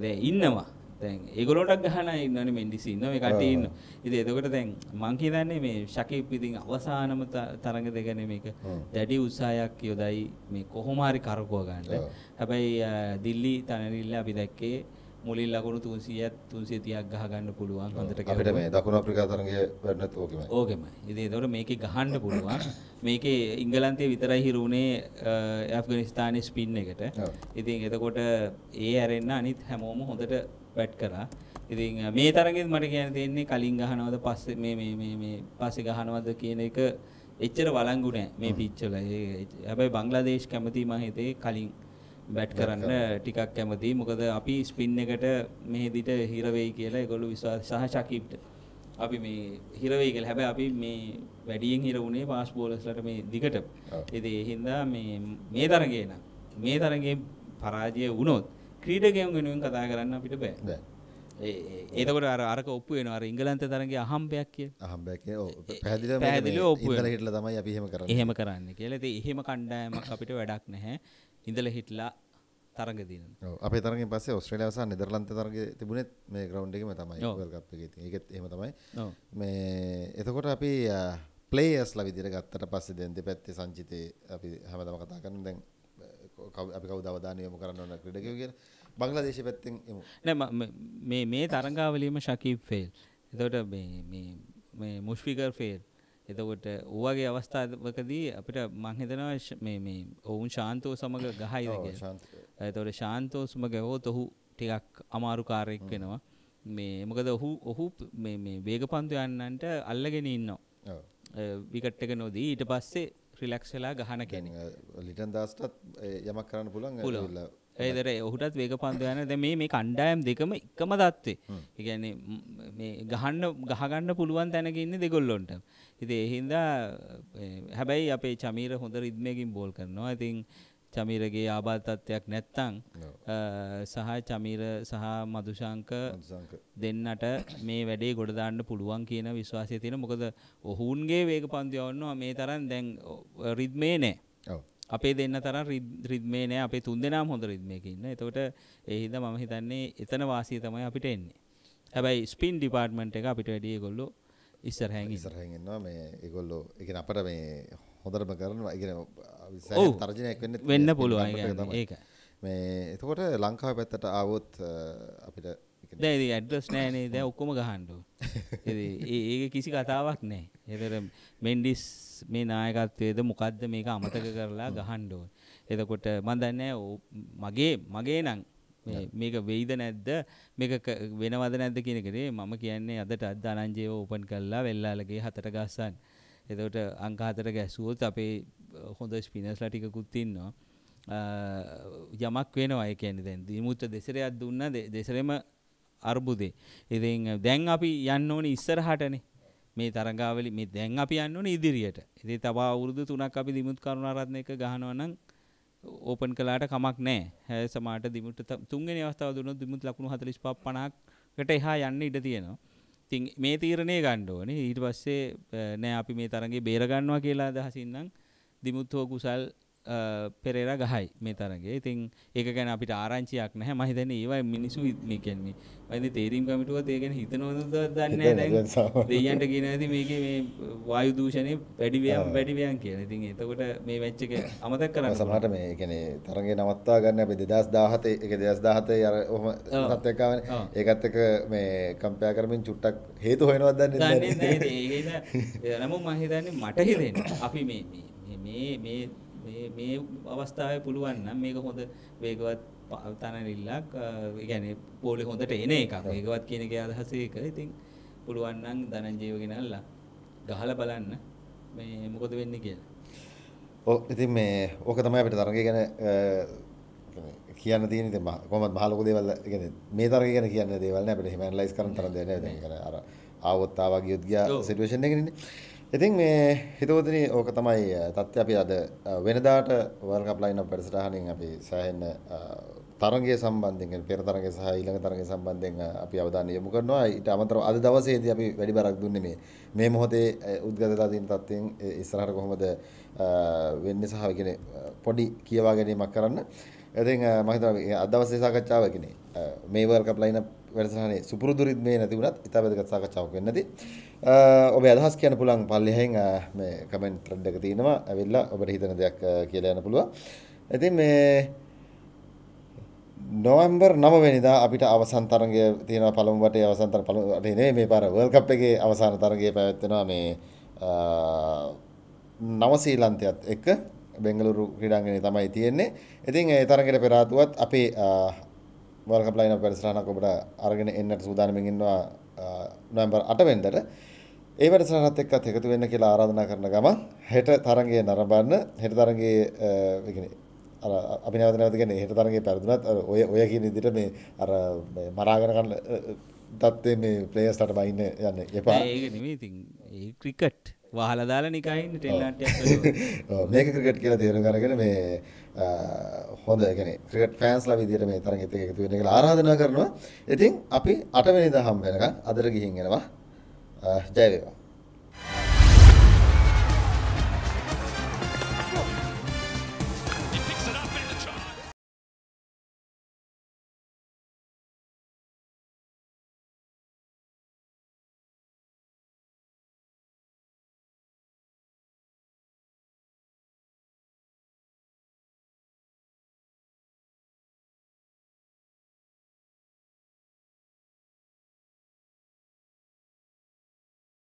දැන් ඉන්නවා දැන් ඒගොල්ලෝටක් ගහන අය ඉන්නවනේ මෙන්ඩිස් ඉන්නවා මේ කට්ටිය ඉන්නවා ඉතින් එතකොට දැන් මං කියන්නේ මේ ශකීබ් ඉතින් අවසානම තරඟ දෙකනේ මේක දැඩි උත්සාහයක් යොදයි මේ කොහොම හරි කරකව ගන්න හැබැයි දිල්ලි තනරිල්ල අපි දැක්කේ මුලින් ලකුණු 300ත් 330ක් ගහ ගන්න පුළුවන් හොඳට අපිට මේ දකුණු අප්‍රිකා තරගයේ වැඩනත් ඕකෙමයි. ඕකෙමයි. ඉතින් ඒතකොට මේකේ ගහන්න පුළුවන්. මේකේ ඉංගලන්තයේ විතරයි හිරු උනේ ඇෆ්ගනිස්තානයේ ස්පින් එකට. ඉතින් එතකොට ඒ ඇරෙන්න අනිත් හැමෝම හොඳට බැට් කරා. ඉතින් මේ තරගෙත් මට කියන්න තියෙන්නේ කලින් ගහනවද පස්සේ මේ මේ මේ මේ පස්සේ ගහනවද කියන එක එච්චර වළංගු නෑ මේ පිච් වල. හැබැයි බංග්ලාදේශ් කැමති මම හිතේ කලින් බැට් කරන්න ටිකක් කැමතියි. මොකද අපි ස්පින් එකට මෙහෙදිට හිර වෙයි කියලා ඒගොල්ලෝ විශ්වාස සහ ශකීප්ට. අපි මේ හිර වෙයි කියලා. හැබැයි අපි මේ වැඩියෙන් හිර වුණේ පාස් බෝලර්ස්ලට මේ දිගට. ඉතින් ඒ හින්දා මේ මේ තරගේ නම් මේ තරගේ පරාජය වුණොත් ක්‍රීඩකයන් වෙනුවෙන් කතා කරන්න අපිට බෑ. බෑ. ඒතකට අර අරක ඔප්පු වෙනවා අර ඉංගලන්ත තරගේ අහම්බයක් කියලා. අහම්බයක් ඒ පැහැදිලිව පැහැදිලිව ඔප්පු වෙනවා. ඉතල හිටලා තමයි අපි එහෙම කරන්නේ. එහෙම කරන්නේ කියලා. ඉතින් එහෙම කණ්ඩායමක් අපිට වැඩක් නැහැ. ඉඳල හිටලා තරග දින අපේ තරගින් පස්සේ ඔස්ට්‍රේලියාව සහ නෙදර්ලන්ත තරගය තිබුණෙත් මේ ග්‍රවුන්ඩ් එකේම තමයි World Cup එකේ තියෙන. ඒකත් එහෙම තමයි. මේ එතකොට අපි ප්ලේයර්ස්ලා විදිහට ගත්තට පස්සේ දැන් දෙපැත්තේ සංචිතේ අපි හැමදාම කතා කරන දැන් අපි කවුද අවධානය යොමු කරන්න ඕන ක්‍රීඩකයෝ කියලා. බංග්ලාදේශය පැත්තෙන් එමු. නෑ මේ මේ තරගාවලියේම ශකීබ් ෆේල්. එතකොට මේ මේ මේ මුෂ්ෆිකර් ෆේල්. එතකොට ඕවගේ අවස්ථාවකදී අපිට මං හිතනවා මේ මේ ඔවුන් ශාන්තෝ සමග ගහයිද කියලා. එතකොට ශාන්තෝ සමග හොත් ඔහු ටිකක් අමාරු කාර්යයක් වෙනවා. මේ මොකද ඔහු ඔහු මේ මේ වේගපන්තු යන්නන්ට අල්ලගෙන ඉන්නවා. විකට් එක නොදී ඊට පස්සේ රිලැක්ස් වෙලා ගහන කෙනෙක්. ලිටන් දාස්ටත් යමක් කරන්න පුළුවන්. ඒදර ඔහුටත් වේග පන්දයන ද මේ මේ කණ්ඩායම් දෙකම එකම දත්වේ. ඉගැන ගහන්න ගහගන්න පුළුවන් තැනකින්න දෙගොල්ලොන්ට. ඉතින් ඒ හින්දා හැබැයි අපේ චමීර හොඳ රිද්මයකින් බෝල් කරනවා. ඉතින් චමීරගේ ආබාධ තත්ත්වයක් නැත්තම් සහ චමීර සහ මදුශංක දෙන්නට මේ වැඩේ ගොඩ දාන්න පුළුවන් කියන විශ්වාසය තියෙන මොකද ඔහුන්ගේ වේග පන්ති යවන්නවා මේ තරම් දැන් රිද්මේ නෑ අපේ දෙන්න තරම් රිද්මේ නෑ අපේ තුන්දෙනාම හොඳ රිද්මයක ඉන්න. එතකොට ඒ හින්දා මම හිතන්නේ එතන වාසිය තමයි අපිට එන්නේ. හැබැයි ස්පින් ඩිපාර්ට්මන්ට් එක අපිට වැඩි ඒගොල්ලෝ ඉස්සරහැන් ඉස්සරහැන් ඉන්නවා මේ ඒගොල්ලෝ ඒ කියන්නේ අපිට මේ හොඳටම කරනවා ඒ කියන්නේ තර්ජනයක් වෙන්න වෙන්න පුළුවන් ඒක මේ එතකොට ලංකාව පැත්තට ආවොත් අපිට දැන් ඉතින් ඇඩ්‍රස් නෑනේ දැන් ඔක්කොම ගහන්න ඕන ඒක කිසි කතාවක් නෑ ඒතර මෙන්ඩිස් මේ නායකත්වයේද මොකද්ද මේක අමතක කරලා ගහන්න ඕන එතකොට මම දන්නේ මගේ මගේ නම් මේක වෙයිද නැද්ද මේක වෙනවද නැද්ද කියන කරේ මම කියන්නේ අදට අද අනංජයව ඕපන් කල්ලා වෙල්ලාලගේ හතට ගස්සන් එතකොට අංක හතර ගැස්සුවොත් අපේ හොඳ ස්පිනස්ලා ටිකකුත් ඉන්නවා යමක් වෙනවා ඒ කියන්නේ දැන් දිමුත්‍ර දෙසරයක් දුන්න දෙසරෙම අර්බුදේ. ඉතින් දැන් අපි යන්න ඕනේ ඉස්සරහටනේ. මේ තරඟාවලි මේ දැන් අපි යන්න ඕනේ ඉදිරියට. ඉතින් තව අවුරුදු 3ක් අපි දිමුත් කරුණාරත්න එක ගහනවා නම් ඕපන් කලාට කමක් නෑ හැ සමාට දිමුට තුන්ගෙන අවස්ථාව දුන්න දිමුත් ලකුණු හතලිස් පා පනක්කට එහා යන්න ඉඩ තියෙනවා තින් මේ තීරණය ගණ්ඩෝන ඊට පස්සේ නෑ අපි මේ තරගේ බේරගන්නවා කියලා දහසින්නම් දිමුත් හෝ කුසල් පෙරේර ගහයි මේ තරගේ ඉතින් ඒක ගැන අපිට ආරංචියක් නැහැ මම හිතන්නේ ඒවයි මිනිසු මේ කියන්නේ වයිද තේරීම් කමිටුවත් ඒ ගැන හිතනවද දන්නේ නැහැ දැන් දෙයියන්ට කියන ඇති මේකේ මේ වායු දූෂණය වැඩි වියම් වැඩි වියම් කියලා. ඉතින් එතකොට මේ මැච් එක අමතක කරන්න සමහරට මේ කියන්නේ තරගේ නවත්තා ගන්න අපි 2017 ඒක 2017 අර ඔහම තත්ත්වයක් ආවනේ. ඒකත් එක්ක මේ කම්පෙයා කරමින් චුට්ටක් හේතු හොයනවද දන්නේ නැහැ. දන්නේ නැහැ. ඒක නමුත් මම හිතන්නේ මට හිතෙන්නේ අපි මේ මේ මේ මේ මේ අවස්ථාවේ පුළුවන් නම් මේක හොඳ වේගවත් තනලිල්ලක් ඒ කියන්නේ බෝලේ හොඳට එන එකක්. වේගවත් කියන එකේ අදහස ඒක. ඉතින් පුළුවන් නම් ධනංජයව ගෙනල්ලා ගහලා බලන්න මේ මොකද වෙන්නේ කියලා. ඔව් ඉතින් මේ ඕක තමයි අපිට තරගය ගැන කියන්න තියෙන ඉතින් කොහොමද මහ ලොකු දේවල් يعني මේ තරගය ගැන කියන්න දේවල් නෑ අපිට එහෙම ඇනලයිස් කරන්න තරම් දෙයක් නෑ දැන් අර ආවොත් ආවා ගියොත් ගියා සිටුේෂන් එකනේ. ඉතින් මේ හිතෝදනී ඕක තමයි තත්ත්වය අපි අද වෙනදාට වර්ල්ඩ් කප් ලයින් අප් වැඩසටහනින් අපි සෑහෙන තරගය සම්බන්ධයෙන් පෙර තරගය සහ ඊළඟ තරගය සම්බන්ධයෙන් අපි අවධානය යොමු කරනවා ඊට අමතරව අද දවසේදී අපි වැඩි බරක් දුන්නේ මේ මේ මොහොතේ උද්ගතලා තියෙන තත්ත්වයෙන් ඉස්සරහට කොහොමද වෙන්නේ සහ කියන්නේ පොඩි කියවා ගැනීමක් කරන්න ඉතින් මම හිතනවා අද දවසේ සාකච්ඡාව කියන්නේ මේ World Cup lineup වැඩසටහනේ සුපුරුදු රිද්මේ නැති වුණත් ඉතා වැදගත් සාකච්ඡාවක් වෙන්න ඇති. ඔබේ අදහස් කියන්න පුළුවන් පල්ලෙහෙන් මේ කමෙන්ට් ත්‍රෙඩ් එක තියෙනවා. ඇවිල්ලා ඔබට හිතන දෙයක් කියලා යන්න පුළුවන්. ඉතින් මේ නොවැම්බර් 9 වෙනිදා අපිට අවසන් තරගය තියෙනවා පළමු වටේ අවසන් තරග පළමු වටේ නෙවෙයි මේ පාර World Cup එකේ අවසාන තරගය පැවැත්වෙනවා මේ නව ශ්‍රී ලංකයත් එක්ක බෙංගලුරු ක්‍රීඩාංගණය තමයි තියෙන්නේ. ඉතින් ඒ තරගෙට පෙර ආතුවත් අපේ වර්ල්ඩ් කප් ලයින් අප් වැඩසටහනක් ඔබට අරගෙන එන්නට සූදානමින් ඉන්නවා නොවැම්බර් 8 වෙනිදාට. ඒ වැඩසටහනත් එක්කත් එකතු වෙන්න කියලා ආරාධනා කරන ගමන් හෙට තරගය නරඹන්න හෙට තරගයේ ඒ කියන්නේ අර අපි නැවත නැවත කියන්නේ හෙට තරගයේ පැරදුනත් අර ඔය ඔය කියන විදිහට මේ අර මරාගෙන ගන්න තත්ත්වයේ මේ ප්ලේයර්ස්ලාට බයින්න යන්න එපා. ඒක නෙමෙයි ඉතින් ඒ ක්‍රිකට් වහල දාලා නිකයින් ටෙල්නාටයක් මේක ක්‍රිකට් කියලා තේරුම් අරගෙන මේ හොඳ يعني ක්‍රිකට් ෆෑන්ස්ලා විදියට මේ තරගෙත් එක්ක එකතු වෙන්න කියලා ආරාධනා කරනවා. ඉතින් අපි 8 වෙනිදා හම් වෙනකන් අදට ගිහින් එනවා. ජය වේවා.